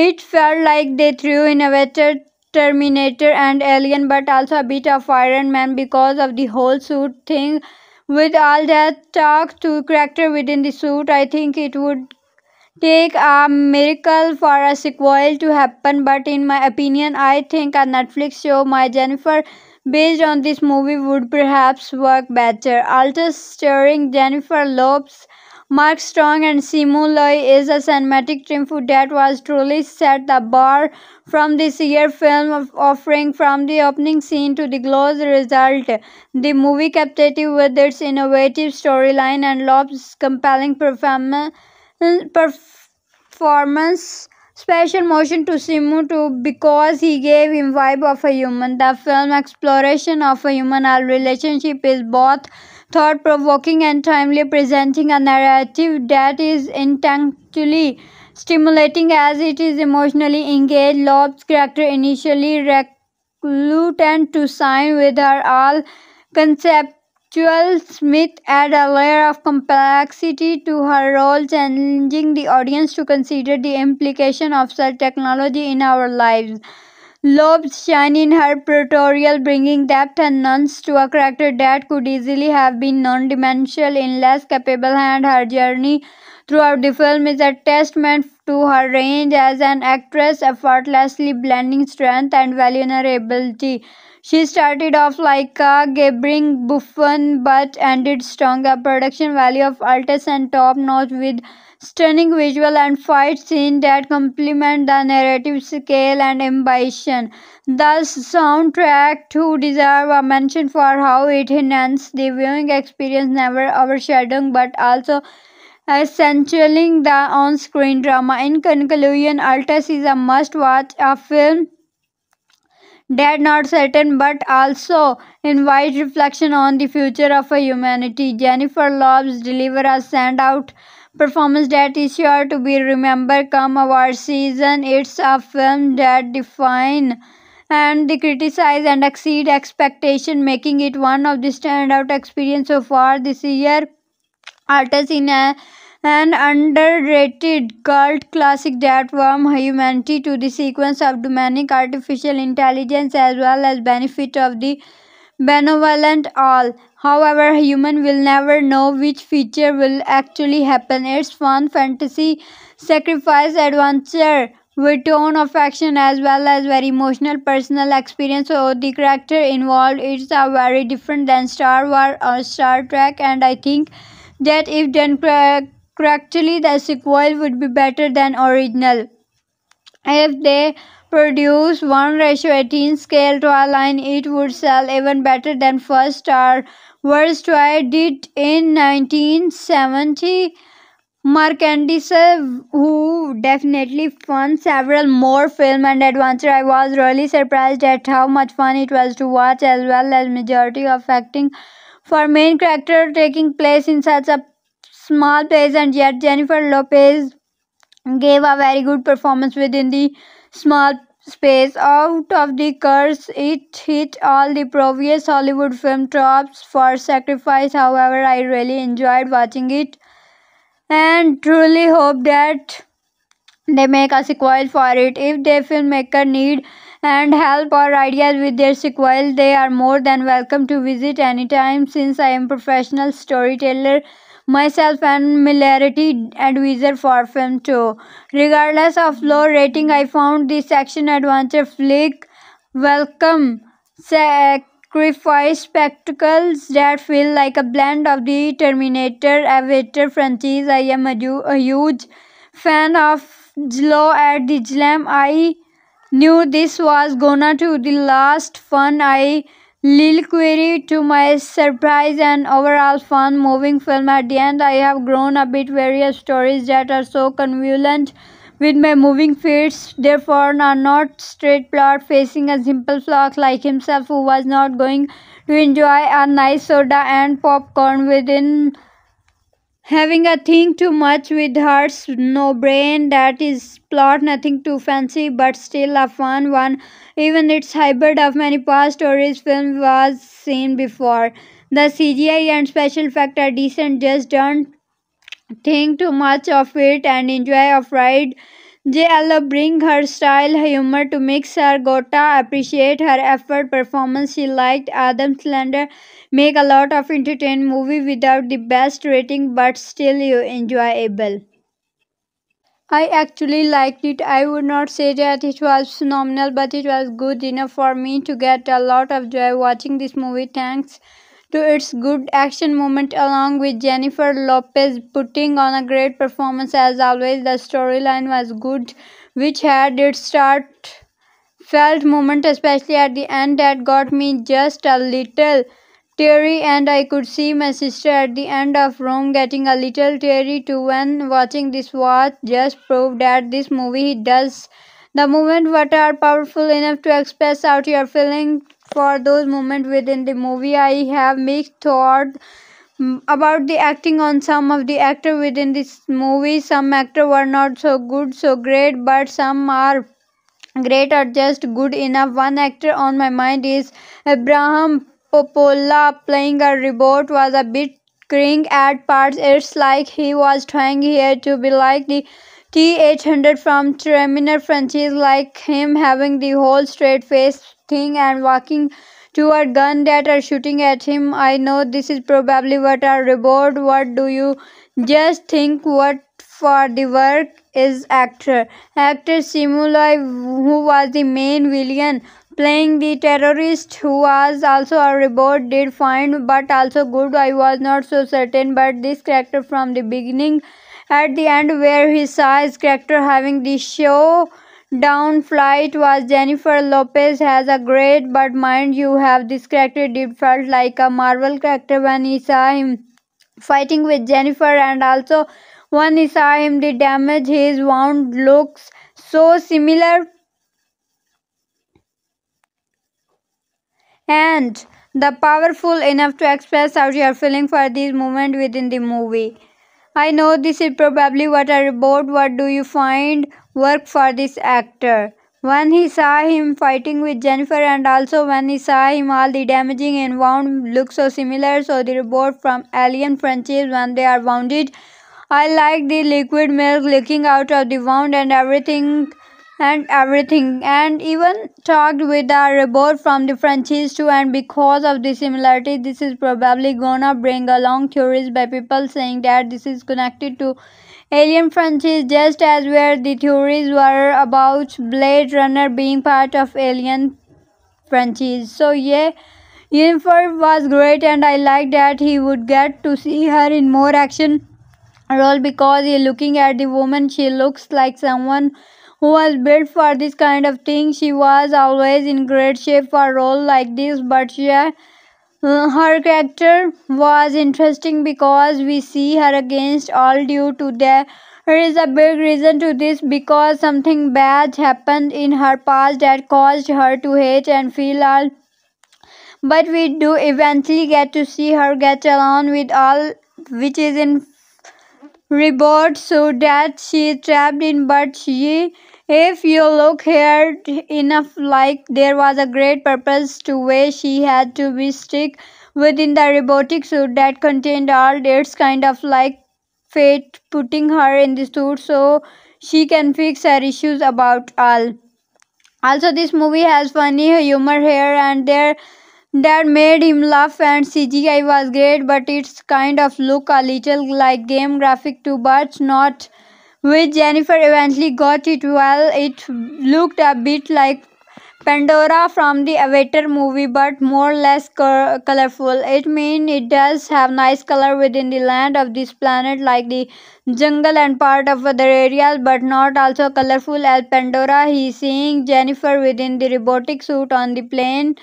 it felt like they threw in a better Terminator and Alien, but also a bit of Iron Man because of the whole suit thing. With all that talk to character within the suit, I think it would take a miracle for a sequel to happen. But in my opinion, I think a Netflix show, my Jennifer based on this movie would perhaps work better. Altus starring Jennifer Lopez, Mark Strong and Simu Loy is a cinematic triumph that was truly set the bar from this year film of offering from the opening scene to the close result. The movie captivated with its innovative storyline and Lopez's compelling performance special motion to Simu too because he gave him vibe of a human. The film exploration of a human al relationship is both thought-provoking and timely, presenting a narrative that is intellectually stimulating as it is emotionally engaged. Lob's character initially reluctant to sign with her all concept Joel Smith adds a layer of complexity to her role, challenging the audience to consider the implication of such technology in our lives. Lobes shine in her portrayal, bringing depth and nuance to a character that could easily have been non-dimensional in less capable hands. Her journey throughout the film is a testament to her range as an actress, effortlessly blending strength and vulnerability. She started off like a gabbering buffon but ended strong. A production value of Altus and top notch with stunning visual and fight scenes that complement the narrative scale and ambition. The soundtrack too deserve a mention for how it enhanced the viewing experience, never overshadowing but also accentuating the on-screen drama. In conclusion, Altus is a must-watch, a film Dead, not certain but also invite reflection on the future of humanity. Jennifer Lopez deliver a standout performance that is sure to be remembered come award season. It's a film that define and they criticize and exceed expectation, making it one of the standout experience so far this year. Artists in a an underrated cult classic that warm humanity to the sequence of demonic artificial intelligence as well as benefit of the benevolent all. However, human will never know which feature will actually happen. It's fun, fantasy, sacrifice, adventure with tone of action as well as very emotional personal experience so the character involved is a very different than star wars or star trek and i think that if done Correctly, the sequel would be better than original. If they produce 1 ratio 18 scale to line, it would sell even better than first star worst toy did in 1970. Mark Anderson, who definitely fun several more film and adventure, I was really surprised at how much fun it was to watch, as well as majority of acting for main character taking place in such a small plays and yet Jennifer Lopez gave a very good performance within the small space. Out of the curse, it hit all the previous Hollywood film tropes for sacrifice. However, I really enjoyed watching it and truly hope that they make a sequel for it. If the filmmaker need and help or ideas with their sequel, they are more than welcome to visit anytime since I am professional storyteller myself and Milarity advisor for film too. Regardless of low rating, I found this action adventure flick welcome sacrifice spectacles that feel like a blend of the Terminator Avatar franchise. I am a, a huge fan of Slow at the Jlam. I knew this was gonna to the last fun I Lil Query to my surprise and overall fun moving film at the end I have grown a bit various stories that are so convoluted with my moving feats therefore are not straight plot facing a simple flock like himself who was not going to enjoy a nice soda and popcorn within having a thing too much with hearts, no brain that is plot nothing too fancy but still a fun one even its hybrid of many past stories film was seen before the cgi and special effects are decent just don't think too much of it and enjoy a ride j bring her style humor to mix her Gotta appreciate her effort performance she liked Adam Sandler make a lot of entertain movie without the best rating but still you enjoyable. I actually liked it. I would not say that it was phenomenal but it was good enough for me to get a lot of joy watching this movie. Thanks to its good action moment along with Jennifer Lopez putting on a great performance as always. The storyline was good, which had its start felt moment, especially at the end, that got me just a little teary and I could see my sister at the end of room getting a little teary too when watching this watch just proved that this movie does the moment what are powerful enough to express out your feelings for those moments within the movie. I have mixed thought mm, about the acting on some of the actors within this movie. Some actors were not so good, so great, but some are great or just good enough. One actor on my mind is Abraham Popola playing a robot was a bit cringy at parts. It's like he was trying here to be like the T800 from Terminator franchise, like him having the whole straight face thing and walking toward gun that are shooting at him. I know this is probably what are reward. What do you just think what for the work is actor. Actor Simulai who was the main villain playing the terrorist who was also a reward did fine but also good. I was not so certain but this character from the beginning at the end where he saw his character having the show down flight was Jennifer Lopez has a great but mind you have this character did felt like a Marvel character when he saw him fighting with Jennifer and also when he saw him the damage his wound looks so similar and the powerful enough to express how you are feeling for this moment within the movie. I know this is probably what I report. What do you find? work for this actor. When he saw him fighting with Jennifer and also when he saw him all the damaging and wound look so similar so the report from Alien franchise when they are wounded. I like the liquid milk leaking out of the wound and everything and everything and even talked with the robot from the franchise too and because of the similarity this is probably gonna bring along theories by people saying that this is connected to Alien franchise just as where the theories were about Blade Runner being part of Alien franchise. So yeah, Yennefer was great and I like that he would get to see her in more action role because looking at the woman she looks like someone who was built for this kind of thing. She was always in great shape for role like this but yeah uh, her character was interesting because we see her against all due to there is a big reason to this because something bad happened in her past that caused her to hate and feel all but we do eventually get to see her get along with all which is in rebirth so that she is trapped in but she if you look here, enough like there was a great purpose to where she had to be stuck within the robotic suit that contained all its kind of like fate putting her in the suit so she can fix her issues about all. Also this movie has funny humor here and there that made him laugh and CGI was great but it's kind of look a little like game graphic too but not which Jennifer eventually got it well. It looked a bit like Pandora from the Avatar movie, but more or less colorful. It means it does have nice color within the land of this planet, like the jungle and part of other areas, but not also colorful as Pandora. He seeing Jennifer within the robotic suit on the plane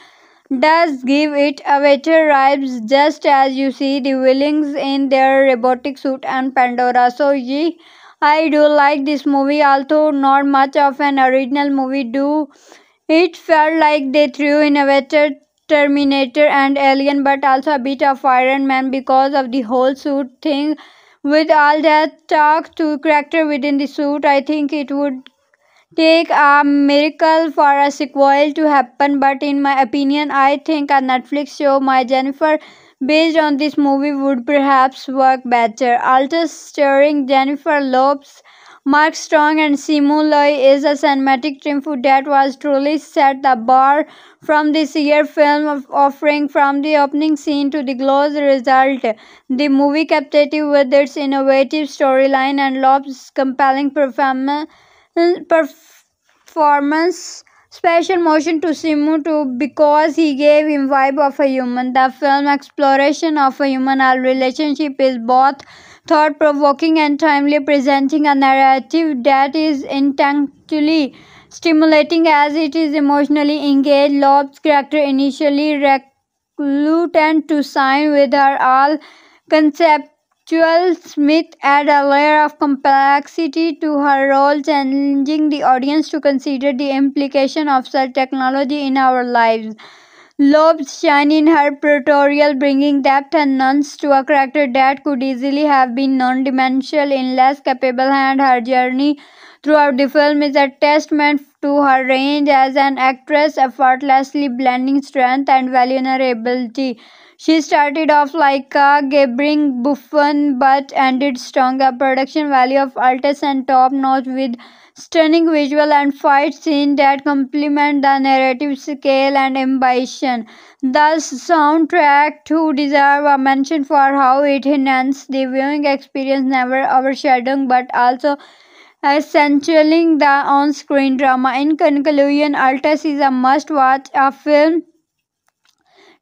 does give it Avatar vibes, just as you see the Willings in their robotic suit and Pandora. So, ye I do like this movie, although not much of an original movie. Do it felt like they threw in a better Terminator and Alien, but also a bit of Iron Man because of the whole suit thing. With all that talk to character within the suit, I think it would take a miracle for a sequel to happen. But in my opinion, I think a Netflix show, my Jennifer based on this movie would perhaps work better. Alter starring Jennifer Lopez, Mark Strong and Simu Loy is a cinematic triumph that was truly set the bar from this year film offering from the opening scene to the close result. The movie captivated with its innovative storyline and Lopez's compelling performance special motion to Simu too because he gave him vibe of a human. The film exploration of a human-all relationship is both thought-provoking and timely, presenting a narrative that is intellectually stimulating as it is emotionally engaged. Lob's character initially reluctant to sign with her all concept Joel Smith adds a layer of complexity to her role, challenging the audience to consider the implication of such technology in our lives. Lobes shine in her portrayal, bringing depth and nuance to a character that could easily have been non-dimensional in less capable hand. Her journey throughout the film is a testament to her range as an actress, effortlessly blending strength and vulnerability. She started off like a gabbering buffon but ended strong. A production value of Altus and top notch with stunning visual and fight scenes that complement the narrative scale and ambition. The soundtrack to deserve a mention for how it enhanced the viewing experience, never overshadowing but also accentuating the on-screen drama. In conclusion, Altus is a must-watch, a film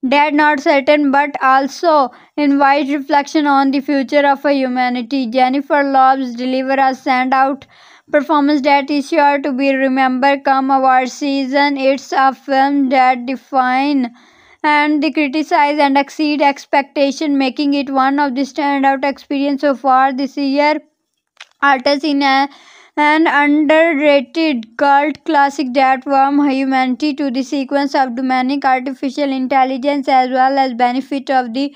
dead not certain but also invite reflection on the future of humanity jennifer lopes deliver a standout performance that is sure to be remembered come award season it's a film that define and they criticize and exceed expectation making it one of the standout experience so far this year artists in a an underrated cult classic that warm humanity to the sequence of demonic artificial intelligence as well as benefit of the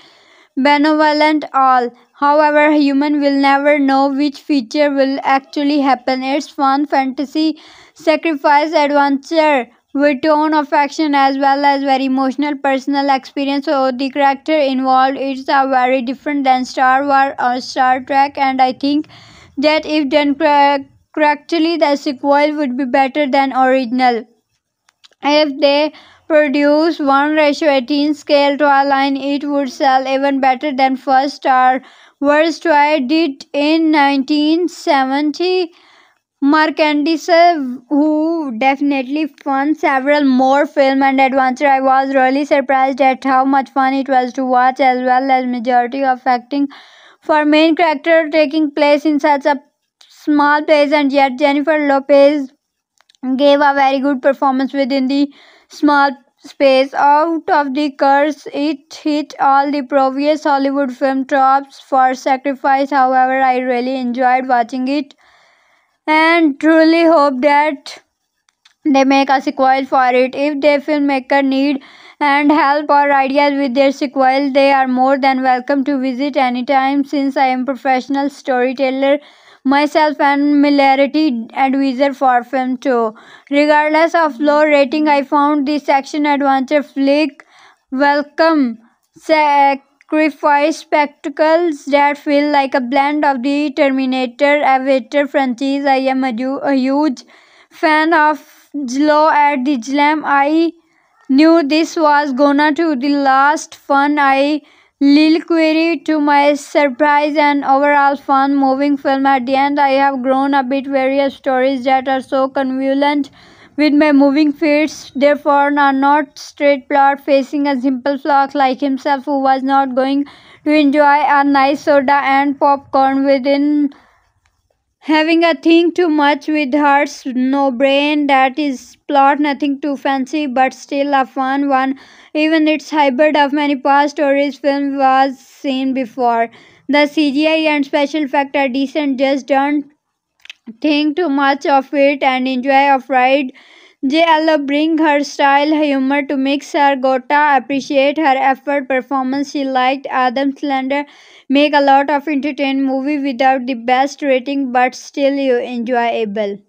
benevolent all. However, human will never know which feature will actually happen. It's fun, fantasy, sacrifice, adventure with tone of action as well as very emotional personal experience so the character involved is a very different than Star Wars or Star Trek and I think that if done Correctly, the sequel would be better than original. If they produce 1 ratio 18 scale to align, it would sell even better than first star worst toy did in 1970. Mark Mercandise, who definitely fun several more film and adventure, I was really surprised at how much fun it was to watch, as well as majority of acting for main character taking place in such a small plays and yet Jennifer Lopez gave a very good performance within the small space. Out of the curse, it hit all the previous Hollywood film tropes for sacrifice. However, I really enjoyed watching it and truly hope that they make a sequel for it. If the filmmaker need and help or ideas with their sequel, they are more than welcome to visit anytime since I am professional storyteller myself and Milarity advisor for film too. Regardless of low rating, I found this action adventure flick welcome sacrifice spectacles that feel like a blend of the Terminator Avatar franchise. I am a, a huge fan of Slow at the Jlam. I knew this was gonna to the last fun I Lil Query to my surprise and overall fun moving film at the end I have grown a bit various stories that are so convoluted with my moving feats therefore are not straight plot facing a simple flock like himself who was not going to enjoy a nice soda and popcorn within having a thing too much with hearts no brain that is plot nothing too fancy but still a fun one even its hybrid of many past stories film was seen before the cgi and special effects are decent just don't think too much of it and enjoy a ride J.Lo bring her style humor to mix her got appreciate her effort performance she liked Adam Sandler make a lot of entertaining movie without the best rating but still you enjoyable.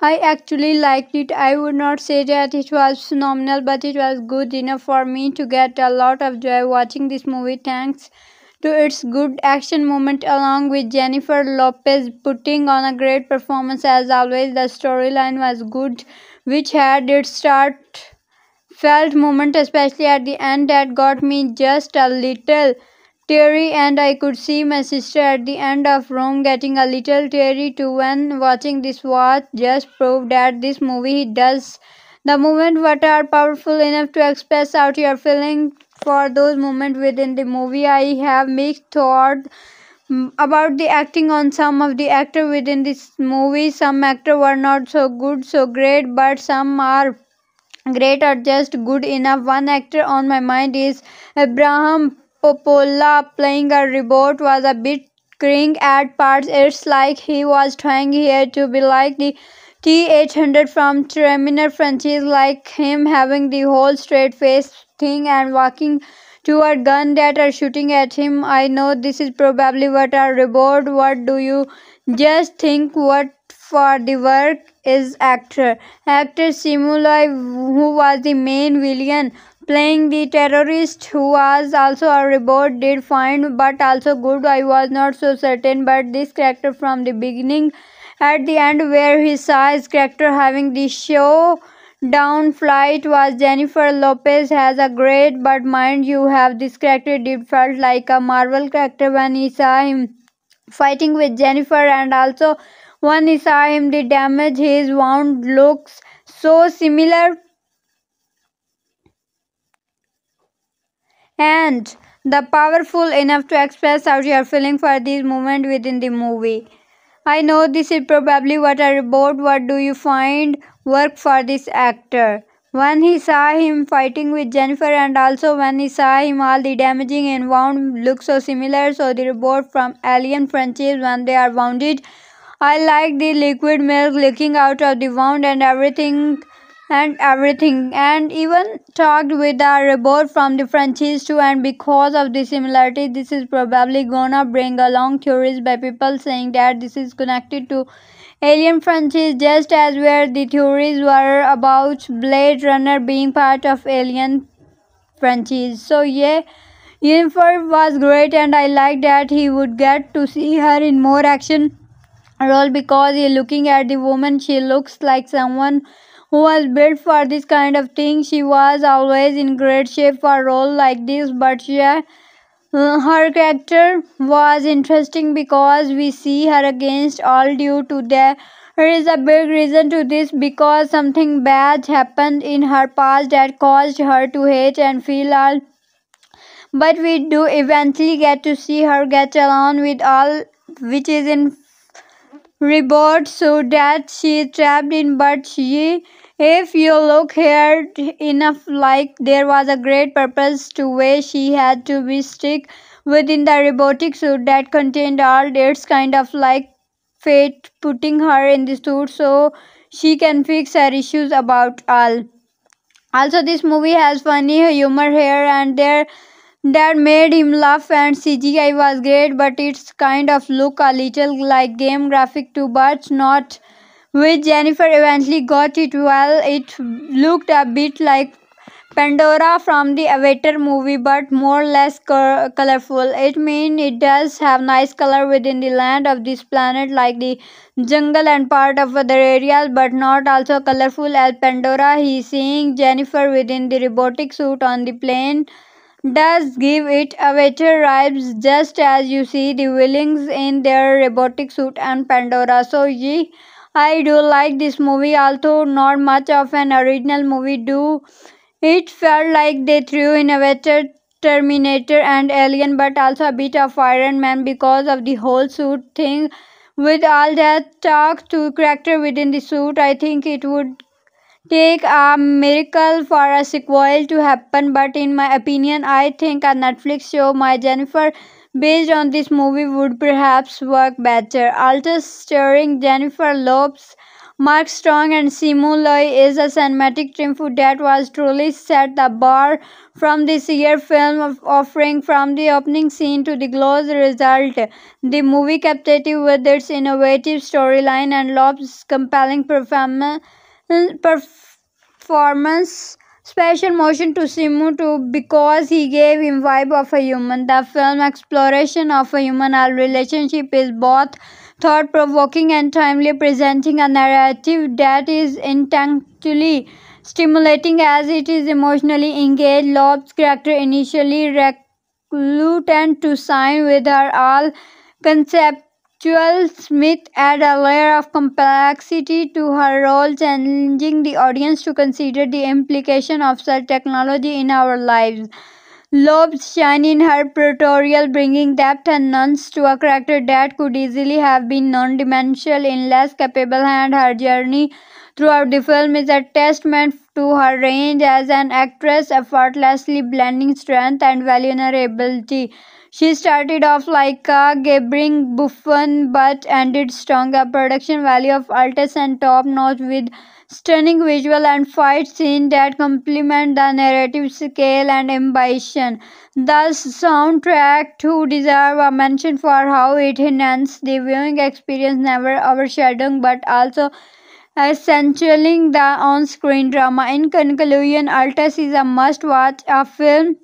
I actually liked it. I would not say that it was phenomenal but it was good enough for me to get a lot of joy watching this movie. Thanks to its good action moment along with Jennifer Lopez putting on a great performance as always the storyline was good which had its start felt moment especially at the end that got me just a little teary and I could see my sister at the end of Rome getting a little teary too when watching this watch just proved that this movie does the moment what are powerful enough to express out your feelings for those moments within the movie. I have mixed thoughts mm, about the acting on some of the actor within this movie. Some actor were not so good, so great, but some are great or just good enough. One actor on my mind is Abraham Popola playing a robot was a bit cring at parts. It's like he was trying here to be like the T800 from Terminator franchise, like him having the whole straight face thing and walking toward gun that are shooting at him. I know this is probably what are reward. What do you just think what for the work is actor. Actor Simulai who was the main villain playing the terrorist who was also a reward did fine but also good. I was not so certain but this character from the beginning at the end where he saw his character having the show down flight was Jennifer Lopez has a great but mind you have this character did felt like a Marvel character when he saw him fighting with Jennifer and also when he saw him the damage his wound looks so similar and the powerful enough to express how you are feeling for this moment within the movie. I know this is probably what I report. What do you find? work for this actor. When he saw him fighting with Jennifer and also when he saw him all the damaging and wound look so similar so the robot from Alien franchise when they are wounded. I like the liquid milk leaking out of the wound and everything and everything and even talked with the robot from the franchise too and because of the similarity this is probably gonna bring along theories by people saying that this is connected to Alien franchise just as where the theories were about Blade Runner being part of Alien franchise. So yeah, Yennefer was great and I like that he would get to see her in more action role because looking at the woman she looks like someone who was built for this kind of thing. She was always in great shape for a role like this but yeah uh, her character was interesting because we see her against all due to there is a big reason to this because something bad happened in her past that caused her to hate and feel all but we do eventually get to see her get along with all which is in rebirth so that she is trapped in but she if you look hard enough like there was a great purpose to why she had to be stuck within the robotic suit that contained all its kind of like fate putting her in the suit so she can fix her issues about all. Also this movie has funny humor here and there that made him laugh and CGI was great but it's kind of look a little like game graphic too but not which Jennifer eventually got it while it looked a bit like Pandora from the Avatar movie but more or less colorful. It means it does have nice color within the land of this planet like the jungle and part of other areas but not also colorful as Pandora. He seeing Jennifer within the robotic suit on the plane does give it Avatar vibes just as you see the Willings in their robotic suit and Pandora. So ye I do like this movie, although not much of an original movie. Do it felt like they threw in a better Terminator and Alien, but also a bit of Iron Man because of the whole suit thing. With all that talk to character within the suit, I think it would take a miracle for a sequel to happen. But in my opinion, I think a Netflix show, my Jennifer based on this movie would perhaps work better. Alter starring Jennifer Lopez, Mark Strong and Simu Loy is a cinematic triumph that was truly set the bar from this year film offering from the opening scene to the close result. The movie captivated with its innovative storyline and Lopez's compelling performance special motion to Simu to because he gave him vibe of a human. The film exploration of a human al relationship is both thought-provoking and timely, presenting a narrative that is intellectually stimulating as it is emotionally engaged. Lob's character initially reluctant to sign with her all concept Joel Smith adds a layer of complexity to her role, challenging the audience to consider the implication of such technology in our lives. Lobes shine in her portrayal, bringing depth and nuance to a character that could easily have been non-dimensional in less capable hands. Her journey throughout the film is a testament to her range as an actress, effortlessly blending strength and vulnerability. She started off like a gabbering buffon but ended strong. A production value of Altus and top notch with stunning visual and fight scenes that complement the narrative scale and ambition. The soundtrack to deserve a mention for how it enhances the viewing experience, never overshadowing but also accentuating the on-screen drama. In conclusion, Altus is a must-watch, a film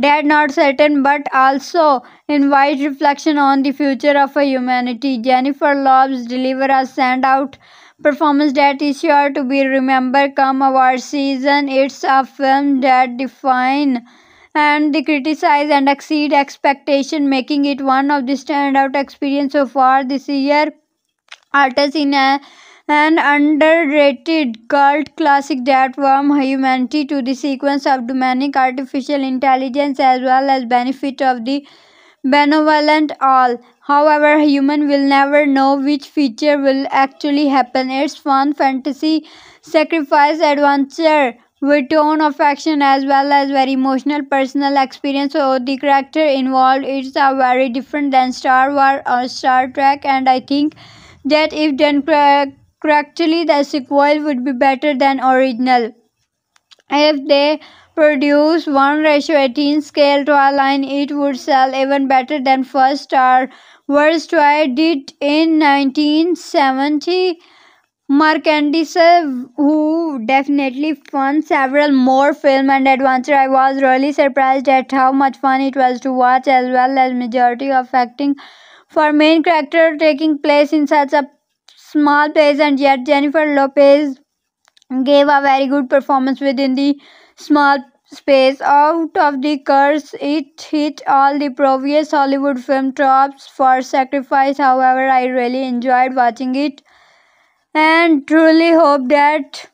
did not certain but also invite reflection on the future of humanity. Jennifer Lopes delivered a standout performance that is sure to be remembered come award season. It's a film that define and the criticize and exceed expectation, making it one of the standout experiences so far this year. Artists in a an underrated cult classic that warm humanity to the sequence of demonic artificial intelligence as well as benefit of the benevolent all. However, human will never know which feature will actually happen. It's fun, fantasy, sacrifice, adventure with tone of action as well as very emotional personal experience so the character involved is a very different than Star Wars or Star Trek and I think that if done Actually, the sequel would be better than original. If they produce 1 ratio 18 scale toy line, it would sell even better than first star worst toy did in 1970. Mercandise, who definitely fun several more film and adventure. I was really surprised at how much fun it was to watch, as well as majority of acting for main character taking place in such a small plays and yet Jennifer Lopez gave a very good performance within the small space. Out of the curse, it hit all the previous Hollywood film tropes for sacrifice. However, I really enjoyed watching it and truly hope that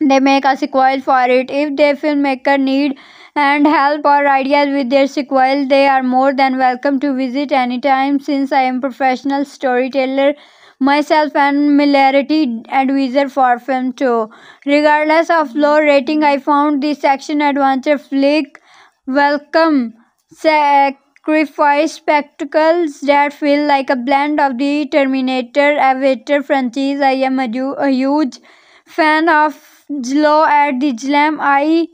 they make a sequel for it. If the filmmaker need and help or ideas with their sequel, they are more than welcome to visit anytime since I am professional storyteller myself and Milarity advisor for film too. Regardless of low rating, I found this action adventure flick welcome sacrifice spectacles that feel like a blend of the Terminator Avatar franchise. I am a, a huge fan of Zlo at the Jlam. I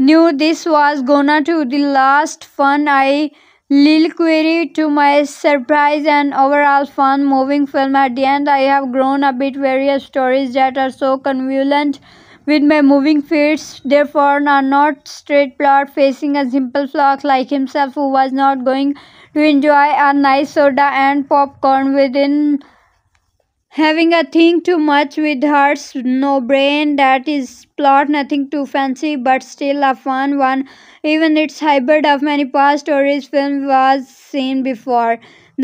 knew this was gonna to the last fun I Little Query to my surprise and overall fun moving film at the end I have grown a bit various of stories that are so convoluted with my moving feats therefore are not straight plot facing a simple flock like himself who was not going to enjoy a nice soda and popcorn within having a thing too much with hearts no brain that is plot nothing too fancy but still a fun one even its hybrid of many past stories film was seen before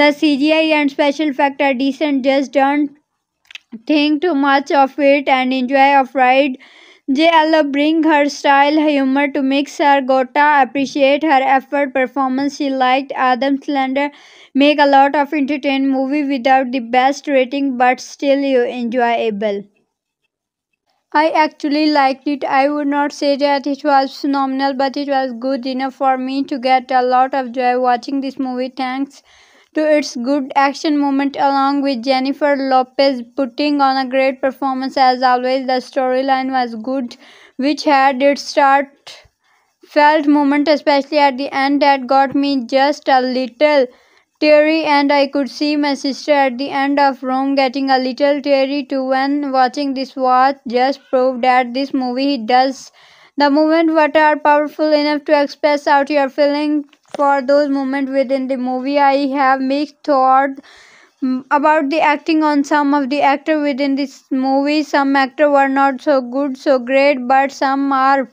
the cgi and special effects are decent just don't think too much of it and enjoy a ride Jayala bring her style humor to mix her got appreciate her effort performance she liked Adam Slender make a lot of entertaining movie without the best rating but still you enjoyable. I actually liked it. I would not say that it was phenomenal but it was good enough for me to get a lot of joy watching this movie. Thanks to its good action moment along with Jennifer Lopez putting on a great performance as always. The storyline was good, which had its start felt moment, especially at the end, that got me just a little teary, and I could see my sister at the end of Rome getting a little teary too when watching this watch just proved that this movie does the moment what are powerful enough to express out your feelings for those moments within the movie. I have mixed thoughts mm, about the acting on some of the actors within this movie. Some actors were not so good, so great, but some are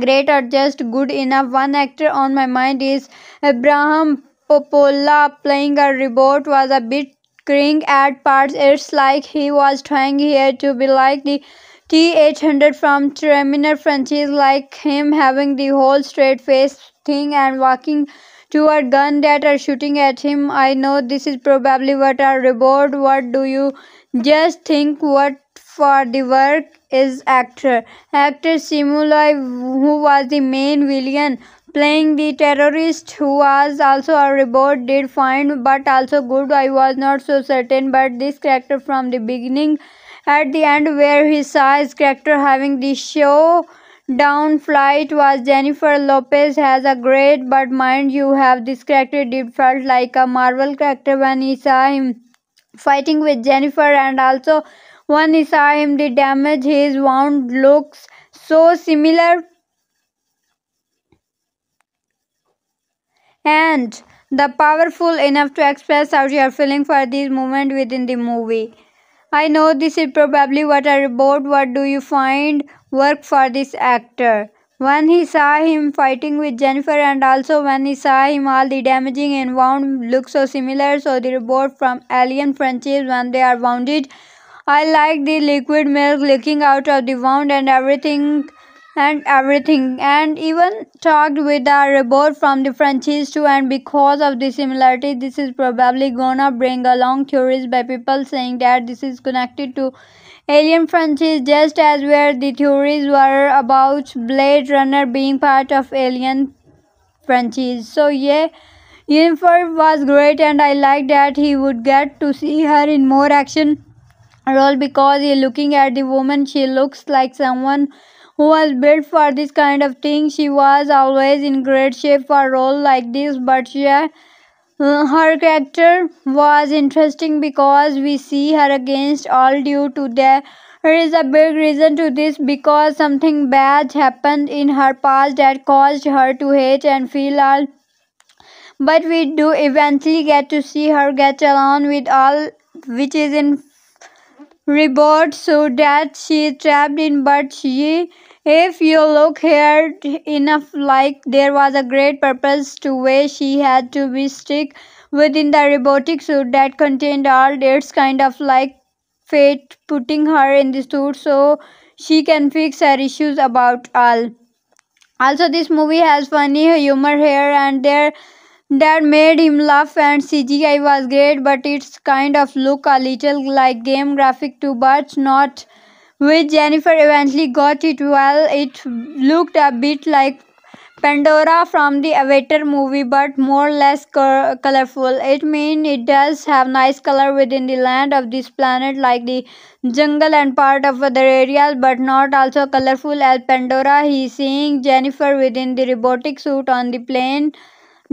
great or just good enough. One actor on my mind is Abraham Popola playing a robot was a bit cringe at parts. It's like he was trying here to be like the T800 from Terminator franchise, like him having the whole straight face thing and walking toward gun that are shooting at him. I know this is probably what a reward. What do you just think? What for the work is actor. Actor Simulai, who was the main villain playing the terrorist who was also a robot did fine but also good i was not so certain but this character from the beginning at the end where he saw his character having the show down flight was Jennifer Lopez has a great but mind you have this character did felt like a Marvel character when he saw him fighting with Jennifer and also when he saw him the damage his wound looks so similar and the powerful enough to express out your feeling for this moment within the movie. I know this is probably what I report. What do you find? work for this actor. When he saw him fighting with Jennifer and also when he saw him all the damaging and wound look so similar so the report from Alien franchise when they are wounded. I like the liquid milk leaking out of the wound and everything and everything and even talked with the robot from the franchise too and because of the similarity this is probably gonna bring along theories by people saying that this is connected to Alien franchise just as where the theories were about Blade Runner being part of Alien franchise. So yeah, Yennefer was great and I like that he would get to see her in more action role because looking at the woman she looks like someone who was built for this kind of thing. She was always in great shape for a role like this but yeah uh, her character was interesting because we see her against all due to there is a big reason to this because something bad happened in her past that caused her to hate and feel all but we do eventually get to see her get along with all which is in reward. so that she is trapped in but she if you look here, enough like there was a great purpose to where she had to be stuck within the robotic suit that contained all its kind of like fate putting her in this suit so she can fix her issues about all. Also this movie has funny humor here and there that made him laugh and CGI was great but it's kind of look a little like game graphic too but not which Jennifer eventually got it while it looked a bit like Pandora from the Avatar movie but more or less colorful. It means it does have nice color within the land of this planet like the jungle and part of other areas but not also colorful as Pandora. He seeing Jennifer within the robotic suit on the plane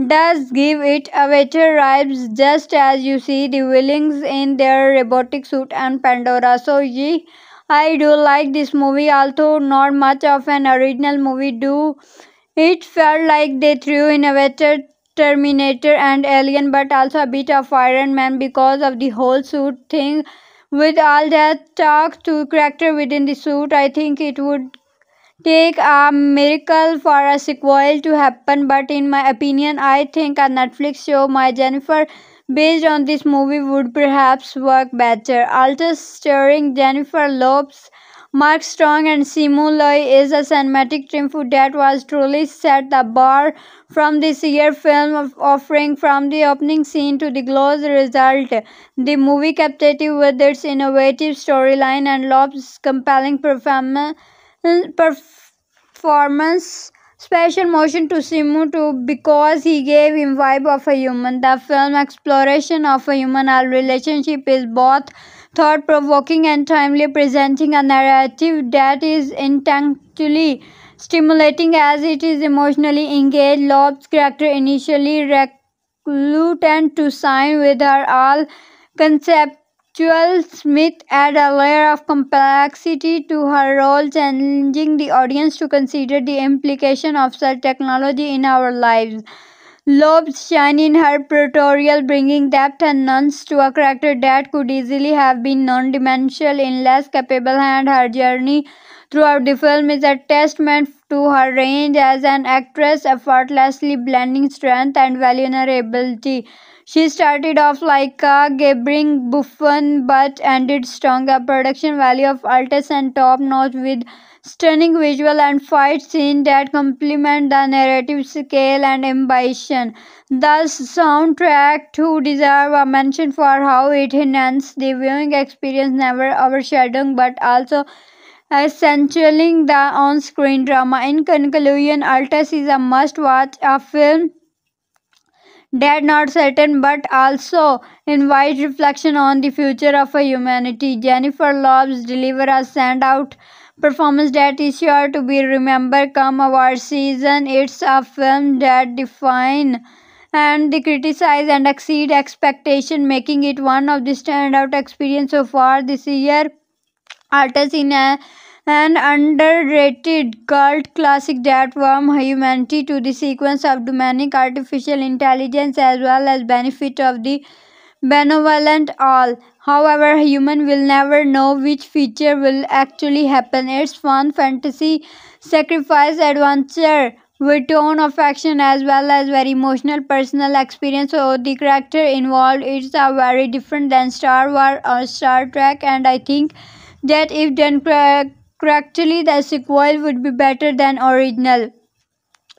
does give it Avatar vibes just as you see the Willings in their robotic suit and Pandora. So ye I do like this movie, although not much of an original movie. Do it felt like they threw in a better Terminator and Alien, but also a bit of Iron Man because of the whole suit thing. With all that talk to character within the suit, I think it would take a miracle for a sequel to happen. But in my opinion, I think a Netflix show, my Jennifer based on this movie would perhaps work better. Alter starring Jennifer Lopez, Mark Strong and Simu Loy is a cinematic triumph that was truly set the bar from this year film offering from the opening scene to the close result. The movie captivated with its innovative storyline and Lopez's compelling performance special motion to Simu too because he gave him vibe of a human. The film exploration of a human-all relationship is both thought-provoking and timely, presenting a narrative that is intellectually stimulating as it is emotionally engaged. Lob's character initially reluctant to sign with her all concept Joel Smith adds a layer of complexity to her role, challenging the audience to consider the implication of such technology in our lives. Lobes shine in her portrayal, bringing depth and nuance to a character that could easily have been non-dimensional in less capable hands. Her journey throughout the film is a testament to her range as an actress, effortlessly blending strength and vulnerability. She started off like a gabbering buffon but ended strong. A production value of Altus and top notch with stunning visual and fight scenes that complement the narrative scale and ambition. The soundtrack to deserve a mention for how it enhanced the viewing experience, never overshadowing but also accentuating the on-screen drama. In conclusion, Altus is a must-watch, a film Dead, not certain but also invite reflection on the future of humanity. Jennifer Lopes delivers a standout performance that is sure to be remembered come award season. It's a film that define and the criticize and exceed expectation, making it one of the standout experience so far this year. Artists in a an underrated cult classic that warmed humanity to the sequence of demonic artificial intelligence as well as benefit of the benevolent all. However, human will never know which feature will actually happen. It's fun, fantasy, sacrifice, adventure with tone of action as well as very emotional personal experience so the character involved is a very different than star wars or star trek and i think that if done Correctly, the sequel would be better than original.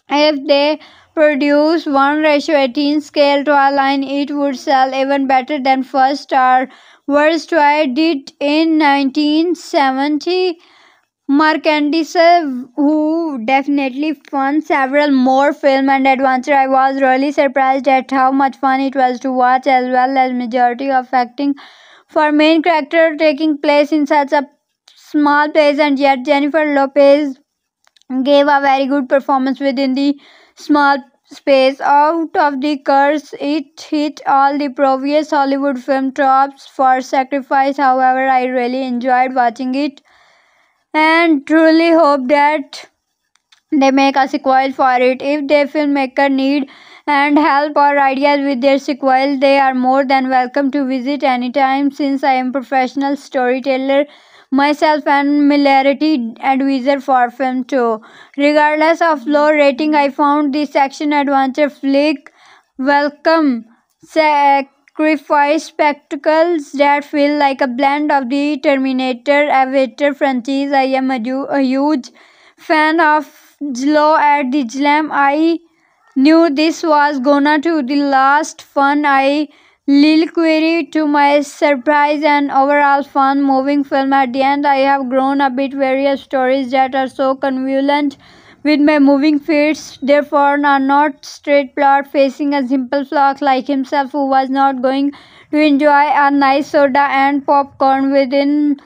If they produce 1 ratio 18 scale to align, it would sell even better than first star worst toy did in 1970. Mercandise, who definitely fun several more film and adventure. I was really surprised at how much fun it was to watch, as well as majority of acting for main character taking place in such a small plays and yet Jennifer Lopez gave a very good performance within the small space. Out of the curse, it hit all the previous Hollywood film tropes for sacrifice. However, I really enjoyed watching it and truly hope that they make a sequel for it. If the filmmaker need and help or ideas with their sequel, they are more than welcome to visit anytime since I am professional storyteller myself and Milarity advisor for film too. Regardless of low rating, I found this action adventure flick welcome sacrifice spectacles that feel like a blend of the Terminator Avatar franchise. I am a, a huge fan of JLO at the Jlam. I knew this was gonna to the last fun I Lil Query to my surprise and overall fun moving film at the end I have grown a bit various stories that are so convoluted with my moving feats therefore are not straight plot facing a simple flock like himself who was not going to enjoy a nice soda and popcorn within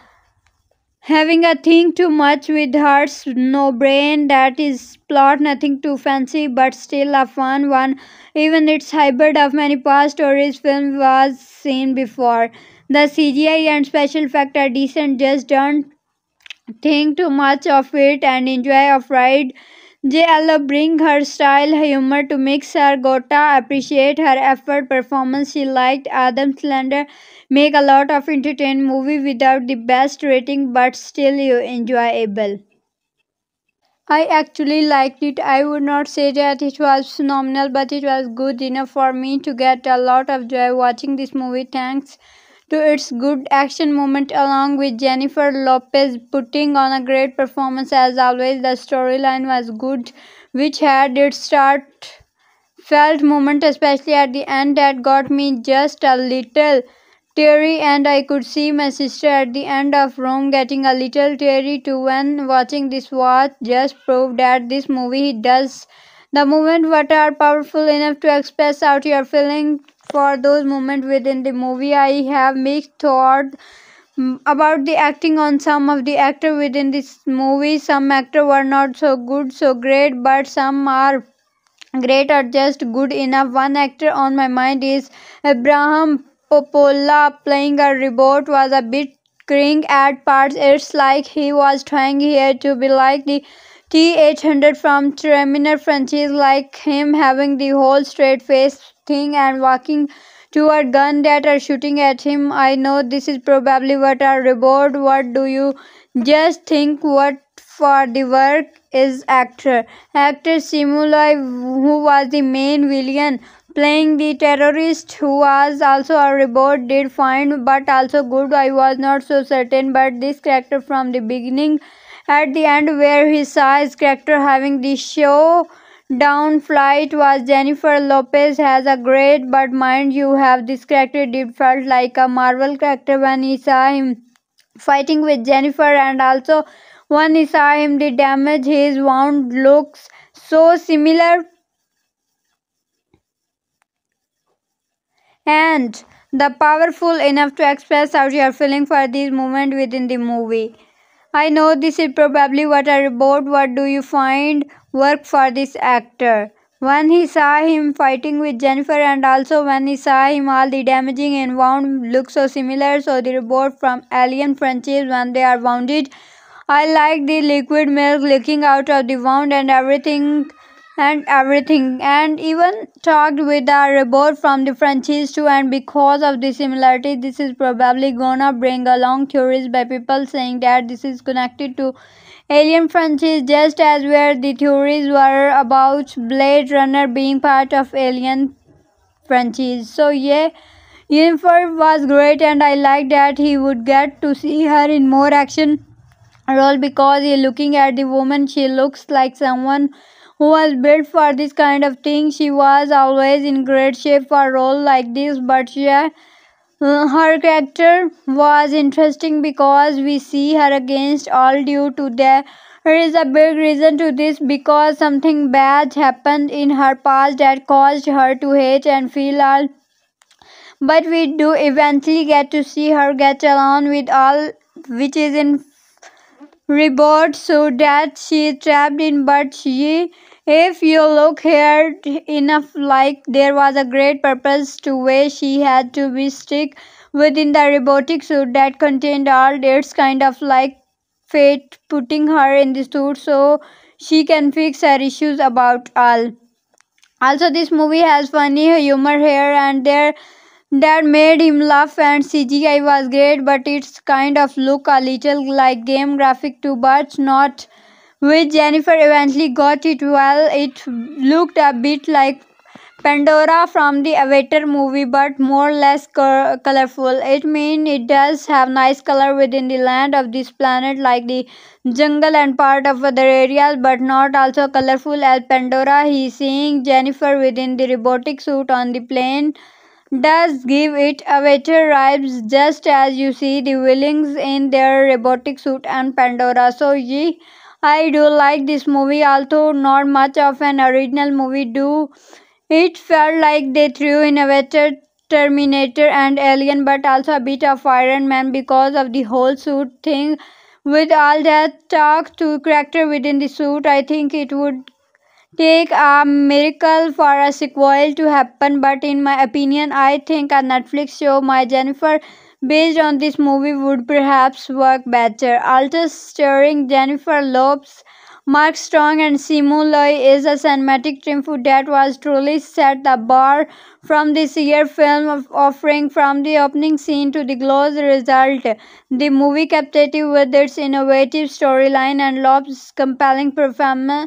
having a thing too much with hearts, no brain that is plot nothing too fancy but still a fun one even its hybrid of many past stories film was seen before the cgi and special effects are decent just don't think too much of it and enjoy a ride JLO bring her style humor to mix her gota appreciate her effort performance she liked Adam Slender make a lot of entertained movie without the best rating but still you enjoyable. I actually liked it. I would not say that it was phenomenal, but it was good enough for me to get a lot of joy watching this movie thanks to its good action moment along with Jennifer Lopez putting on a great performance as always. The storyline was good, which had its start felt moment especially at the end that got me just a little teary and I could see my sister at the end of room getting a little teary too when watching this watch just proved that this movie does the moment what are powerful enough to express out your feeling for those moments within the movie. I have mixed thought mm, about the acting on some of the actors within this movie. Some actors were not so good, so great, but some are great or just good enough. One actor on my mind is Abraham Popola playing a robot was a bit cringy at parts. It's like he was trying here to be like the T-800 from Terminator franchise, like him having the whole straight face thing and walking toward gun that are shooting at him. I know this is probably what a robot. What do you just think? What for the work is actor. Actor Simulai, who was the main villain playing the terrorist who was also a robot did fine but also good i was not so certain but this character from the beginning at the end where he saw his character having the show down flight was jennifer lopez has a great but mind you have this character did felt like a marvel character when he saw him fighting with jennifer and also when he saw him the damage his wound looks so similar and the powerful enough to express how you are feeling for this moment within the movie. I know this is probably what I about. What do you find work for this actor? When he saw him fighting with Jennifer and also when he saw him all the damaging and wound look so similar so the robot from Alien franchise when they are wounded. I like the liquid milk leaking out of the wound and everything and everything and even talked with a robot from different cheese too and because of the similarity this is probably gonna bring along theories by people saying that this is connected to alien franchise just as where the theories were about blade runner being part of alien franchise so yeah Yennefer was great and I liked that he would get to see her in more action role because he looking at the woman she looks like someone who was built for this kind of thing. She was always in great shape for a role like this, but she, uh, her character was interesting because we see her against all due to the there is a big reason to this because something bad happened in her past that caused her to hate and feel all but we do eventually get to see her get along with all which is in reward so that she is trapped in but she if you look hard enough like there was a great purpose to why she had to be stuck within the robotic suit that contained all its kind of like fate putting her in the suit so she can fix her issues about all. Also this movie has funny humor here and there that made him laugh and CGI was great but it's kind of look a little like game graphic too but not which Jennifer eventually got it while it looked a bit like Pandora from the Avatar movie but more less colorful. It means it does have nice color within the land of this planet like the jungle and part of other areas but not also colorful as Pandora. He seeing Jennifer within the robotic suit on the plane does give it Avatar vibes just as you see the Willings in their robotic suit and Pandora. So ye I do like this movie, although not much of an original movie. Do it felt like they threw in a better Terminator and Alien, but also a bit of Iron Man because of the whole suit thing. With all that talk to character within the suit, I think it would take a miracle for a sequel to happen. But in my opinion, I think a Netflix show, my Jennifer based on this movie would perhaps work better. Alter starring Jennifer Lopez, Mark Strong and Simu Loy is a cinematic triumph that was truly set the bar from this year film offering from the opening scene to the close result. The movie captivated with its innovative storyline and Lopez's compelling performance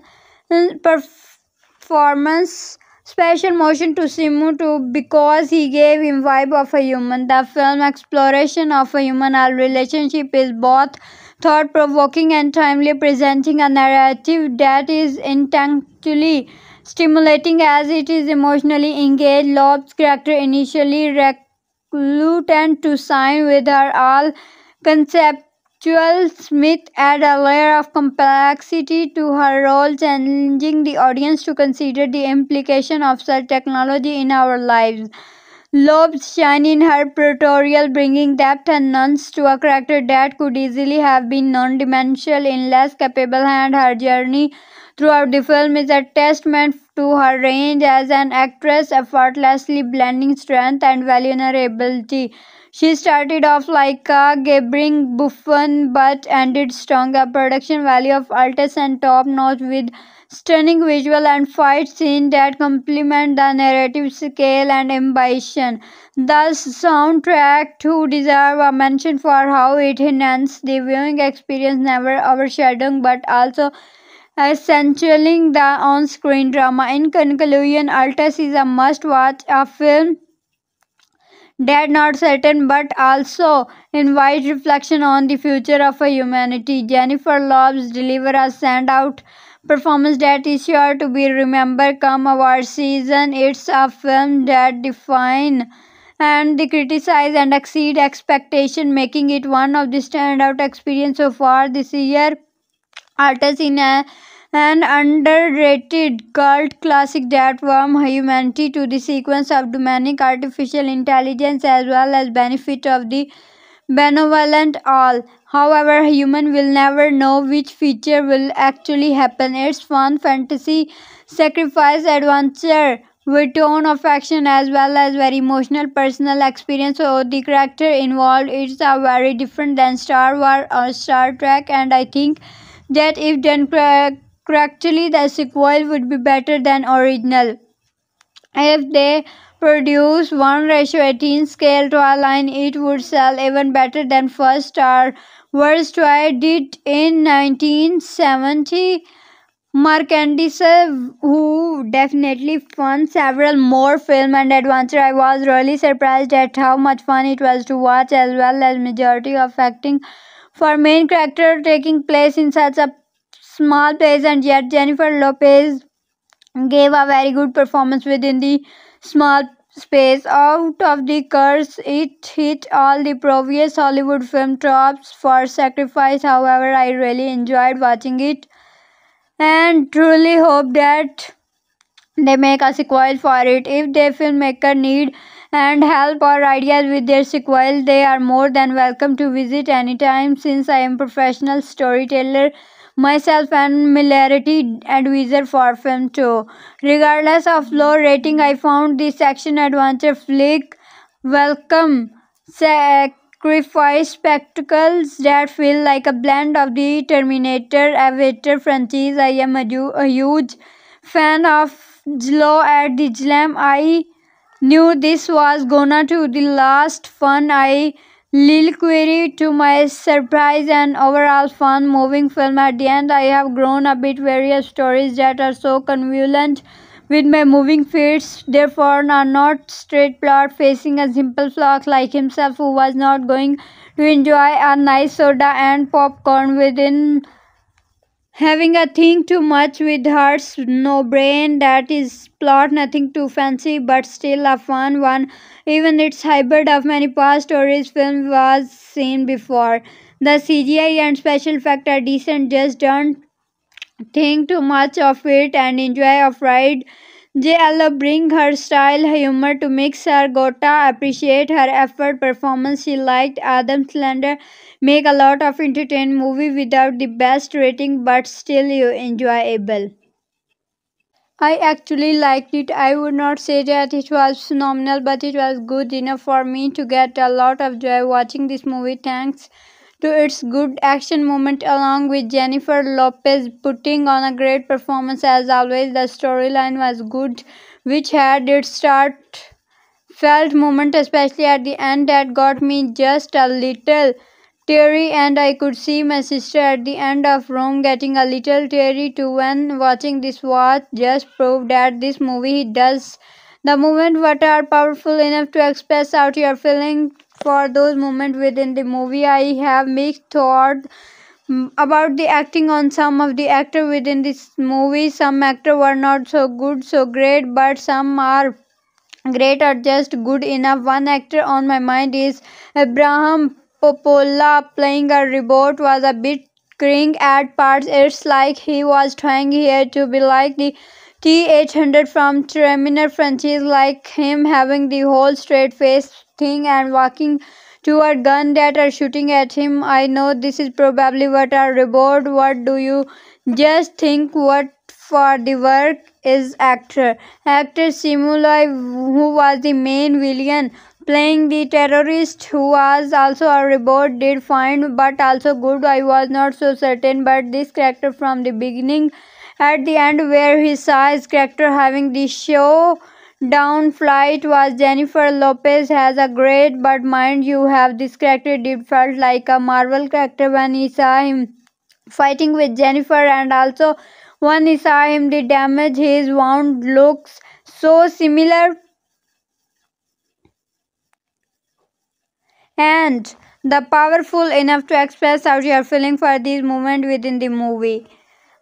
special motion to Simu too because he gave him vibe of a human. The film exploration of a human al relationship is both thought-provoking and timely, presenting a narrative that is intellectually stimulating as it is emotionally engaged. Lob's character initially reluctant to sign with her all concept Jewel Smith adds a layer of complexity to her role, challenging the audience to consider the implication of such technology in our lives. Lobes shine in her portrayal, bringing depth and nuance to a character that could easily have been non-dimensional in less capable hands. Her journey throughout the film is a testament to her range as an actress, effortlessly blending strength and vulnerability. She started off like a gibbering buffon but ended strong. A production value of Altus and top notch with stunning visual and fight scenes that complement the narrative scale and ambition. The soundtrack too deserve a mention for how it enhanced the viewing experience, never overshadowing but also accentuating the on-screen drama. In conclusion, Altus is a must-watch, a film Dead, not certain but also invites reflection on the future of humanity. Jennifer Lopes delivered a out performance that is sure to be remembered come award season. It's a film that define and the criticize and exceed expectation, making it one of the standout experiences so far this year. Artists in a an underrated cult classic that warmed humanity to the sequence of demonic artificial intelligence as well as benefit of the benevolent all. However, human will never know which feature will actually happen. It's fun, fantasy, sacrifice, adventure with tone of action as well as very emotional personal experience so the character involved is a very different than Star Wars or Star Trek and I think that if done Correctly, the sequel would be better than original. If they produce 1 ratio 18 scale to line, it would sell even better than first star Worst toy did in 1970. Mercandisa, who definitely fun several more film and adventure, I was really surprised at how much fun it was to watch, as well as majority of acting for main character taking place in such a small pace and yet Jennifer Lopez gave a very good performance within the small space. Out of the curse, it hit all the previous Hollywood film tropes for sacrifice. However, I really enjoyed watching it and truly hope that they make a sequel for it. If the filmmaker need and help or ideas with their sequel, they are more than welcome to visit anytime since I am professional storyteller myself and Milarity advisor for film too. Regardless of low rating, I found this action adventure flick welcome. Sacrifice spectacles that feel like a blend of the Terminator Avatar franchise. I am a, a huge fan of Zlo at the Jlam. I knew this was gonna to the last fun I Lil Query to my surprise and overall fun moving film at the end I have grown a bit various stories that are so convoluted with my moving feats therefore are not straight plot facing a simple flock like himself who was not going to enjoy a nice soda and popcorn within having a thing too much with hearts, no brain that is plot nothing too fancy but still a fun one even its hybrid of many past stories film was seen before the cgi and special effects are decent just don't think too much of it and enjoy a ride JLO bring her style humor to mix her gota appreciate her effort performance she liked Adam slender make a lot of entertain movie without the best rating but still you enjoyable. I actually liked it. I would not say that it was phenomenal, but it was good enough for me to get a lot of joy watching this movie thanks to its good action moment along with Jennifer Lopez putting on a great performance as always. The storyline was good, which had its start felt moment especially at the end that got me just a little teary and I could see my sister at the end of room getting a little teary too when watching this watch just proved that this movie does the moment what are powerful enough to express out your feeling for those moments within the movie. I have mixed thought mm, about the acting on some of the actors within this movie. Some actors were not so good, so great, but some are great or just good enough. One actor on my mind is Abraham Popola playing a robot was a bit cringy at parts. It's like he was trying here to be like the T-800 from Terminator franchise, like him having the whole straight face thing and walking toward gun that are shooting at him. I know this is probably what a robot. What do you just think? What for the work is actor. Actor Simulai, who was the main villain, playing the terrorist who was also a robot did fine but also good i was not so certain but this character from the beginning at the end where he saw his character having the show down flight was jennifer lopez has a great but mind you have this character did felt like a marvel character when he saw him fighting with jennifer and also when he saw him the damage his wound looks so similar and the powerful enough to express how you are feeling for this moment within the movie.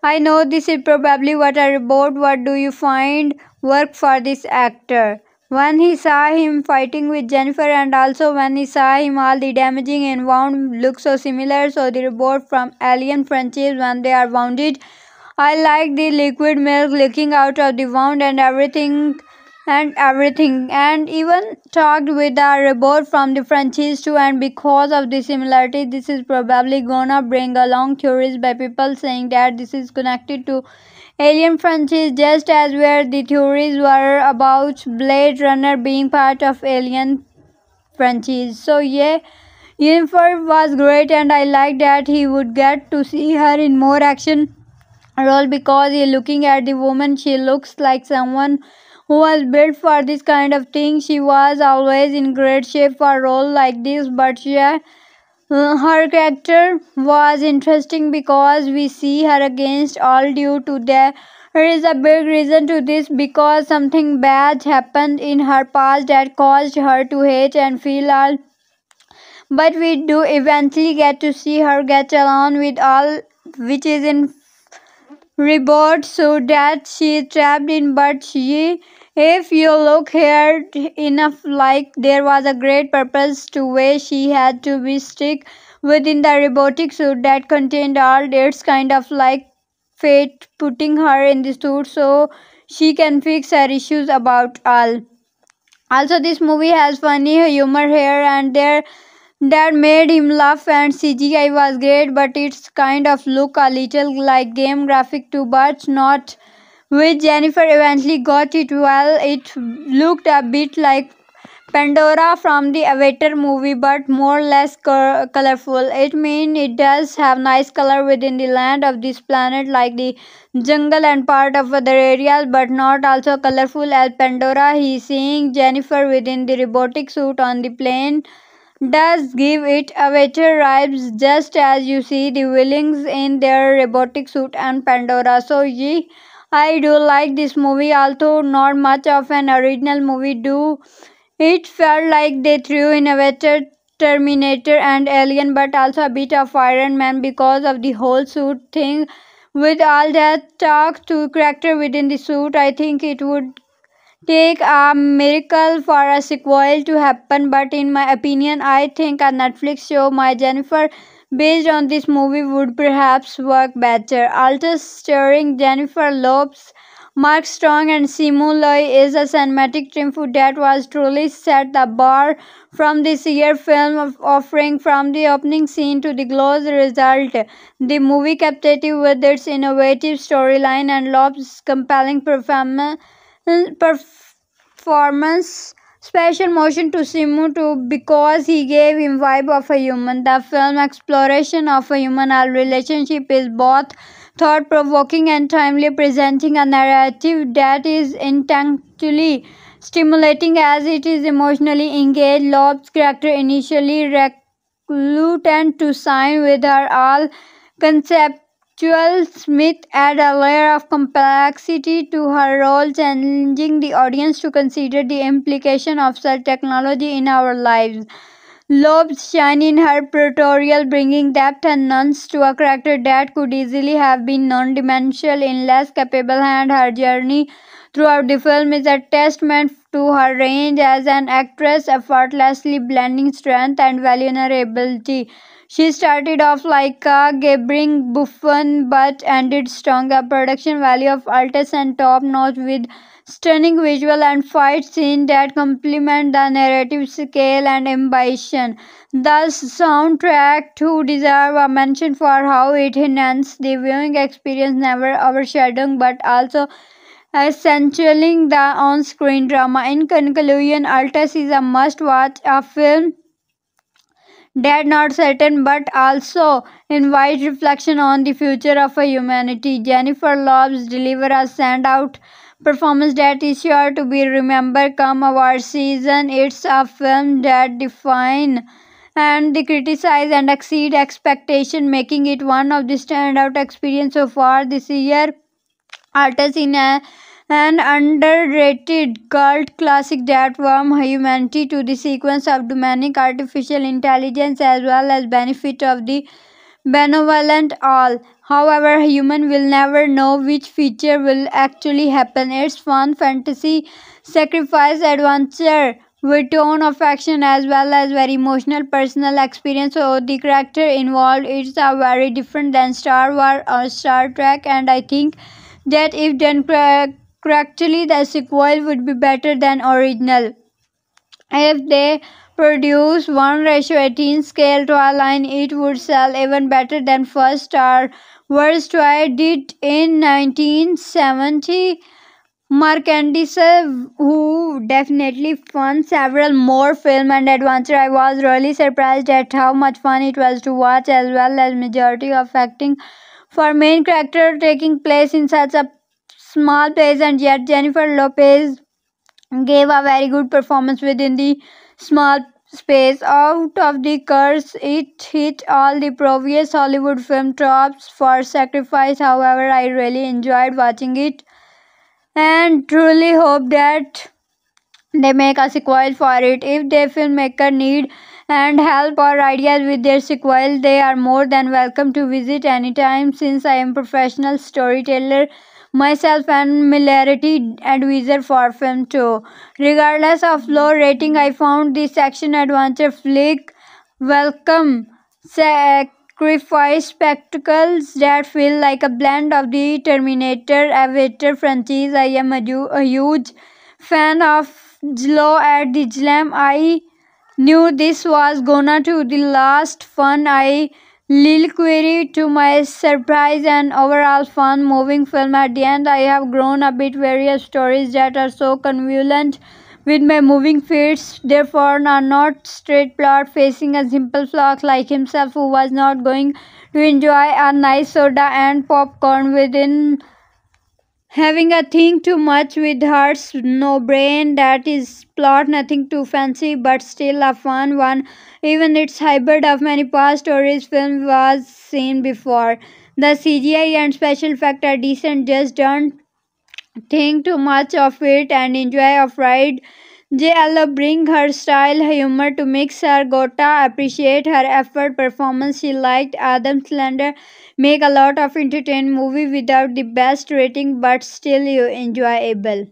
I know this is probably what I about. What do you find work for this actor? When he saw him fighting with Jennifer and also when he saw him all the damaging and wound look so similar so the report from Alien franchise when they are wounded. I like the liquid milk leaking out of the wound and everything and everything and even talked with a robot from the franchise too and because of the similarity this is probably gonna bring along theories by people saying that this is connected to alien franchise just as where the theories were about blade runner being part of alien franchise so yeah Uniform was great and I liked that he would get to see her in more action role because he looking at the woman she looks like someone who was built for this kind of thing. She was always in great shape for a role like this, but she uh, her character was interesting because we see her against all due to there is a big reason to this because something bad happened in her past that caused her to hate and feel all but we do eventually get to see her get along with all which is in reward so that she trapped in but she if you look here enough like there was a great purpose to where she had to be stick within the robotic suit that contained all its kind of like fate putting her in the suit so she can fix her issues about all also this movie has funny humor here and there that made him laugh and CGI was great but its kind of looked a little like game graphic too. but not with Jennifer eventually got it well. It looked a bit like Pandora from the Avatar movie but more or less colorful. It means it does have nice color within the land of this planet like the jungle and part of other areas but not also colorful as Pandora. He seeing Jennifer within the robotic suit on the plane does give it a better vibes, just as you see the Willings in their robotic suit and Pandora. So yeah, I do like this movie although not much of an original movie do. It felt like they threw in a better Terminator and Alien but also a bit of Iron Man because of the whole suit thing. With all that talk to character within the suit, I think it would take a miracle for a sequel to happen but in my opinion i think a netflix show my jennifer based on this movie would perhaps work better also starring jennifer lopes mark strong and simu loy is a cinematic triumph that was truly set the bar from this year film offering from the opening scene to the close result the movie captivated with its innovative storyline and lopes compelling performance performance special motion to Simu too because he gave him vibe of a human. The film exploration of a human-all relationship is both thought-provoking and timely, presenting a narrative that is intensely stimulating as it is emotionally engaged. Lob's character initially reluctant to sign with her all concept Joel Smith adds a layer of complexity to her role, challenging the audience to consider the implication of such technology in our lives. Lobes shine in her portrayal, bringing depth and nuance to a character that could easily have been non-dimensional in less capable hands. Her journey throughout the film is a testament to her range as an actress, effortlessly blending strength and vulnerability. She started off like a gibbering buffon but ended strong. A production value of Altus and top notch with stunning visual and fight scenes that complement the narrative scale and ambition. The soundtrack to deserve a mention for how it enhanced the viewing experience, never overshadowing but also accentuating the on-screen drama. In conclusion, Altus is a must-watch, a film dead not certain but also invites reflection on the future of humanity. Jennifer Lopez delivers a standout performance that is sure to be remembered come award season. It's a film that define and the criticize and exceed expectation, making it one of the standout experience so far this year. Artists in a an underrated cult classic that warm humanity to the sequence of demonic artificial intelligence as well as benefit of the benevolent all. However, human will never know which feature will actually happen. It's fun, fantasy, sacrifice, adventure with tone of action as well as very emotional personal experience so the character involved is a very different than Star Wars or Star Trek and I think that if done correctly, the sequel would be better than original. If they produce 1 ratio 18 scale to line, it would sell even better than first Star Wars try did in 1970. Merchandise, who definitely fun several more film and adventure. I was really surprised at how much fun it was to watch, as well as majority of acting for main character taking place in such a small pace and yet Jennifer Lopez gave a very good performance within the small space. Out of the curse, it hit all the previous Hollywood film tropes for sacrifice. However, I really enjoyed watching it and truly hope that they make a sequel for it. If the filmmaker need and help or ideas with their sequel, they are more than welcome to visit anytime since I am professional storyteller myself and Milarity advisor for film too. Regardless of low rating, I found this action adventure flick welcome sacrifice spectacles that feel like a blend of the Terminator Avatar franchise. I am a, a huge fan of Zlo at the slam. I knew this was gonna to the last fun I Lil Query to my surprise and overall fun moving film at the end I have grown a bit various stories that are so convoluted with my moving fears therefore are not straight plot facing a simple flock like himself who was not going to enjoy a nice soda and popcorn within having a thing too much with hearts no brain that is plot nothing too fancy but still a fun one even its hybrid of many past stories film was seen before the cgi and special effect are decent just don't think too much of it and enjoy a ride J-Lo brings her style humor to mix her got appreciate her effort performance she liked Adam Sandler make a lot of entertain movie without the best rating but still you enjoyable.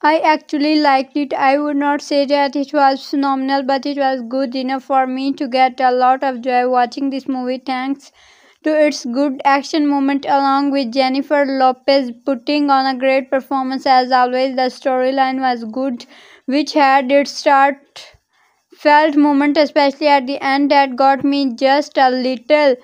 I actually liked it. I would not say that it was phenomenal but it was good enough for me to get a lot of joy watching this movie. Thanks to its good action moment along with Jennifer Lopez putting on a great performance as always the storyline was good which had its start felt moment especially at the end that got me just a little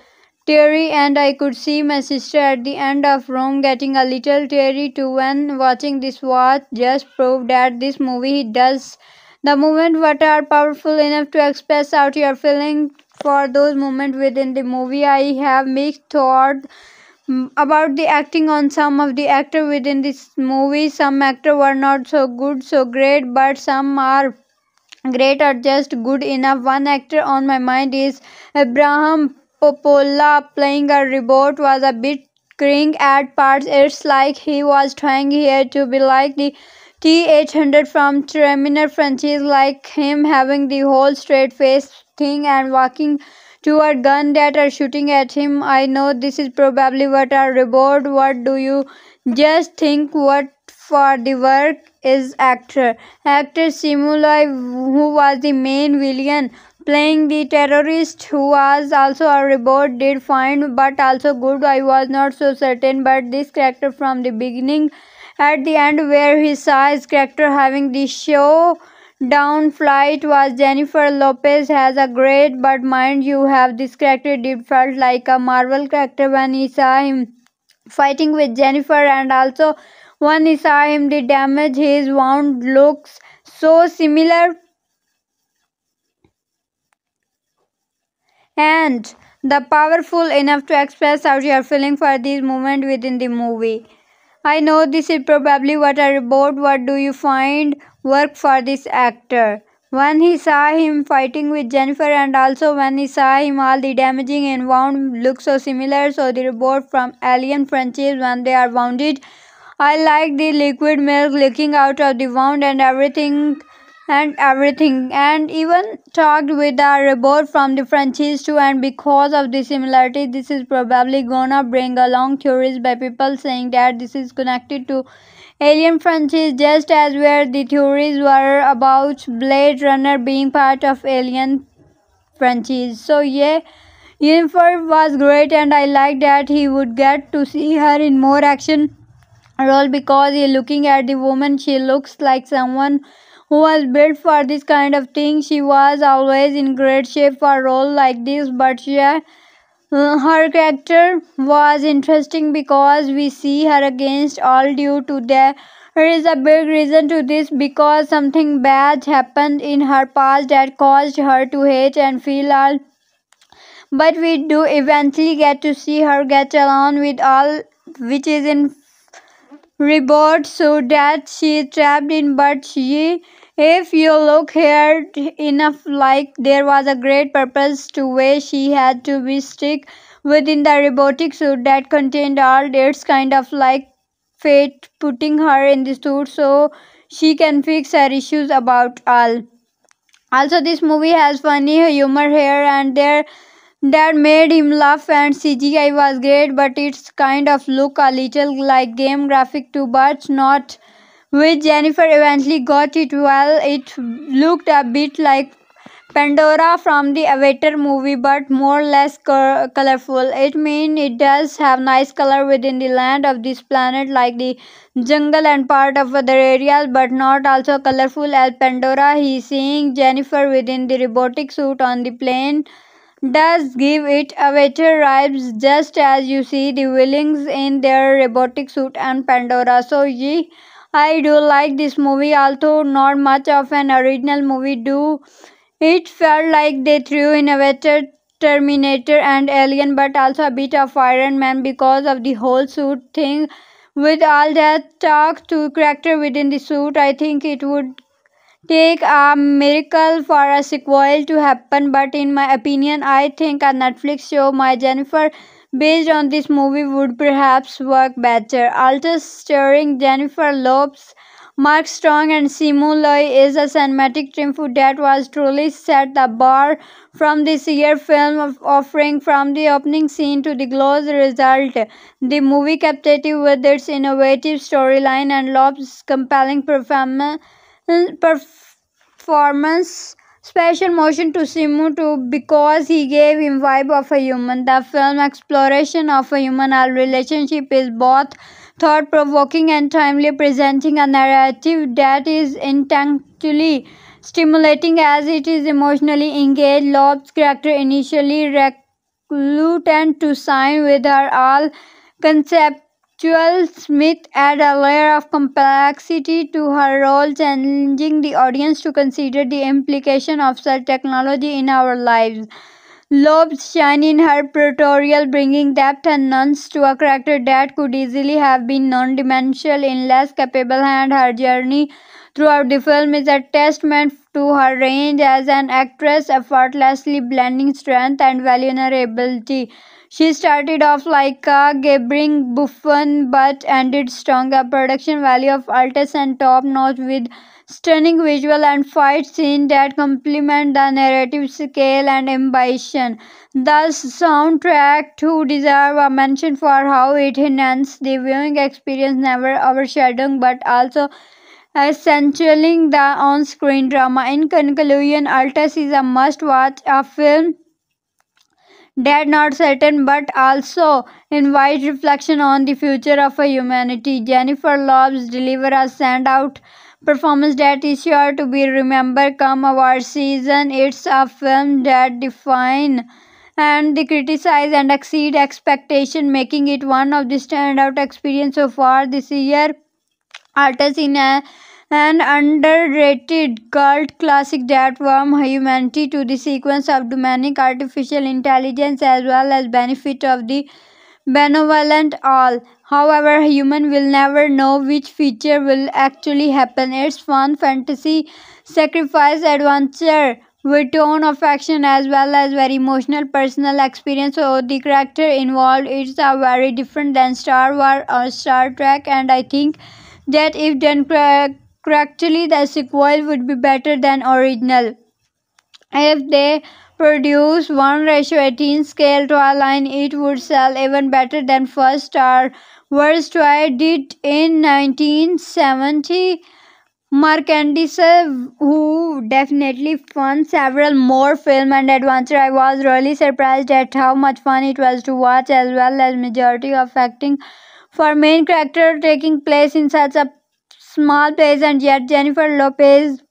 teary and I could see my sister at the end of Rome getting a little teary too when watching this watch just proved that this movie does the moment what are powerful enough to express out your feelings for those moments within the movie. I have mixed thoughts mm, about the acting on some of the actors within this movie. Some actors were not so good, so great, but some are great or just good enough. One actor on my mind is Abraham Popola playing a robot was a bit cringe at parts. It's like he was trying here to be like the T800 from Terminator franchise, like him having the whole straight face thing and walking toward gun that are shooting at him. I know this is probably what a reward. What do you just think what for the work is actor. Actor Simulai who was the main villain playing the terrorist who was also a robot did fine but also good. I was not so certain but this character from the beginning at the end where he saw his character having the show down flight was Jennifer Lopez has a great but mind you have this character did felt like a Marvel character when he saw him fighting with Jennifer and also when he saw him the damage his wound looks so similar and the powerful enough to express out your feeling for this moment within the movie. I know this is probably what I report. What do you find? work for this actor. When he saw him fighting with Jennifer and also when he saw him all the damaging and wound look so similar so the report from Alien franchise when they are wounded. I like the liquid milk leaking out of the wound and everything and everything and even talked with the robot from the franchise too and because of the similarity this is probably gonna bring along theories by people saying that this is connected to Alien franchise just as where the theories were about Blade Runner being part of Alien franchise. So yeah, Unifer was great and I liked that he would get to see her in more action role because looking at the woman she looks like someone who was built for this kind of thing. She was always in great shape for role like this but yeah uh, her character was interesting because we see her against all due to that there is a big reason to this because something bad happened in her past that caused her to hate and feel all but we do eventually get to see her get along with all which is in reward. so that she is trapped in but she if you look here, enough like there was a great purpose to where she had to be stuck within the robotic suit that contained all its kind of like fate putting her in the suit so she can fix her issues about all. Also this movie has funny humor here and there that made him laugh and CGI was great but it's kind of look a little like game graphic too but not which Jennifer eventually got it. Well, it looked a bit like Pandora from the Avatar movie, but more or less cor- colorful. It means it does have nice color within the land of this planet, like the jungle and part of other areas, but not also colorful as Pandora. He seeing Jennifer within the robotic suit on the plane does give it Avatar vibes, just as you see the Willings in their robotic suit and Pandora. So, ye. Yeah, I do like this movie, although not much of an original movie. Do it felt like they threw in a better Terminator and Alien, but also a bit of Iron Man because of the whole suit thing. With all that talk to character within the suit, I think it would take a miracle for a sequel to happen. But in my opinion, I think a Netflix show, my Jennifer based on this movie would perhaps work better. Alter starring Jennifer Lopez, Mark Strong and Simu Loy is a cinematic triumph that was truly set the bar from this year film offering from the opening scene to the close result. The movie captivated with its innovative storyline and Lopez's compelling performance special motion to Simu too because he gave him vibe of a human. The film exploration of a human al relationship is both thought-provoking and timely, presenting a narrative that is intellectually stimulating as it is emotionally engaged. Lob's character initially reluctant to sign with her all concept Joel Smith adds a layer of complexity to her role, challenging the audience to consider the implication of such technology in our lives. Lobes shine in her portrayal, bringing depth and nuance to a character that could easily have been non-dimensional in less capable hands. Her journey throughout the film is a testament to her range as an actress, effortlessly blending strength and vulnerability. She started off like a gabbering buffon but ended strong. A production value of Altus and top notch with stunning visual and fight scenes that complement the narrative scale and ambition. The soundtrack too deserve a mention for how it enhanced the viewing experience, never overshadowing but also accentuating the on-screen drama. In conclusion, Altus is a must-watch, a film Dead, not certain but also invite reflection on the future of humanity. Jennifer Lopes deliver a out performance that is sure to be remembered come award season. It's a film that define and they criticize and exceed expectation, making it one of the standout experience so far this year. Artists in a an underrated cult classic that warm humanity to the sequence of demonic artificial intelligence as well as benefit of the benevolent all. However, human will never know which feature will actually happen. It's fun, fantasy, sacrifice, adventure with tone of action as well as very emotional personal experience so the character involved is a very different than star wars or star trek and i think that if done Correctly, the sequel would be better than original. If they produce 1 ratio 18 scale to line, it would sell even better than first star worst toy did in 1970. Mark Mercandise, who definitely fun several more film and adventure, I was really surprised at how much fun it was to watch, as well as majority of acting for main character taking place in such a small place and yet Jennifer Lopez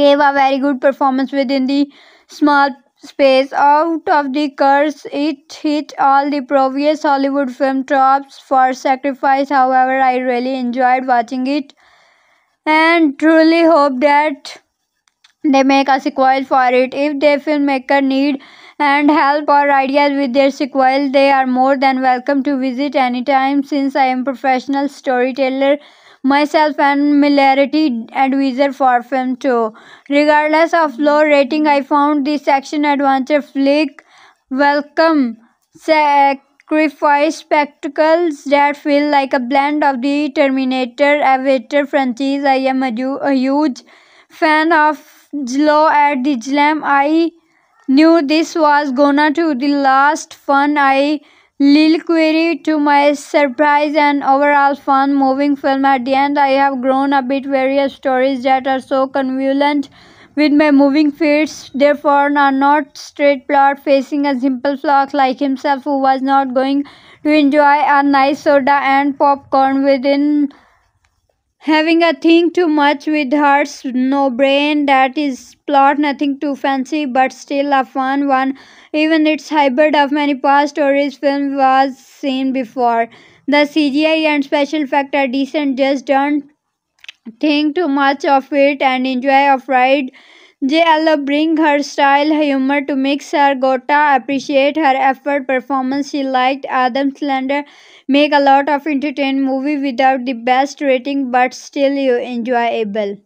gave a very good performance within the small space. Out of the curse, it hit all the previous Hollywood film tropes for sacrifice. However, I really enjoyed watching it and truly hope that they make a sequel for it. If the filmmaker need and help or ideas with their sequel, they are more than welcome to visit anytime since I am professional storyteller myself and Milarity advisor for film too. Regardless of low rating, I found this action adventure flick welcome sacrifice spectacles that feel like a blend of the Terminator Avatar franchise. I am a, a huge fan of Jlo at the Jlam. I knew this was gonna to the last fun I Lil Query to my surprise and overall fun moving film at the end I have grown a bit various stories that are so convoluted with my moving feats therefore are not straight plot facing a simple flock like himself who was not going to enjoy a nice soda and popcorn within having a thing too much with hearts, no brain that is plot nothing too fancy but still a fun one even its hybrid of many past stories film was seen before the cgi and special effects are decent just don't think too much of it and enjoy a ride JLO bring her style humor to mix her gota appreciate her effort performance she liked Adam Slender make a lot of entertained movie without the best rating but still you enjoyable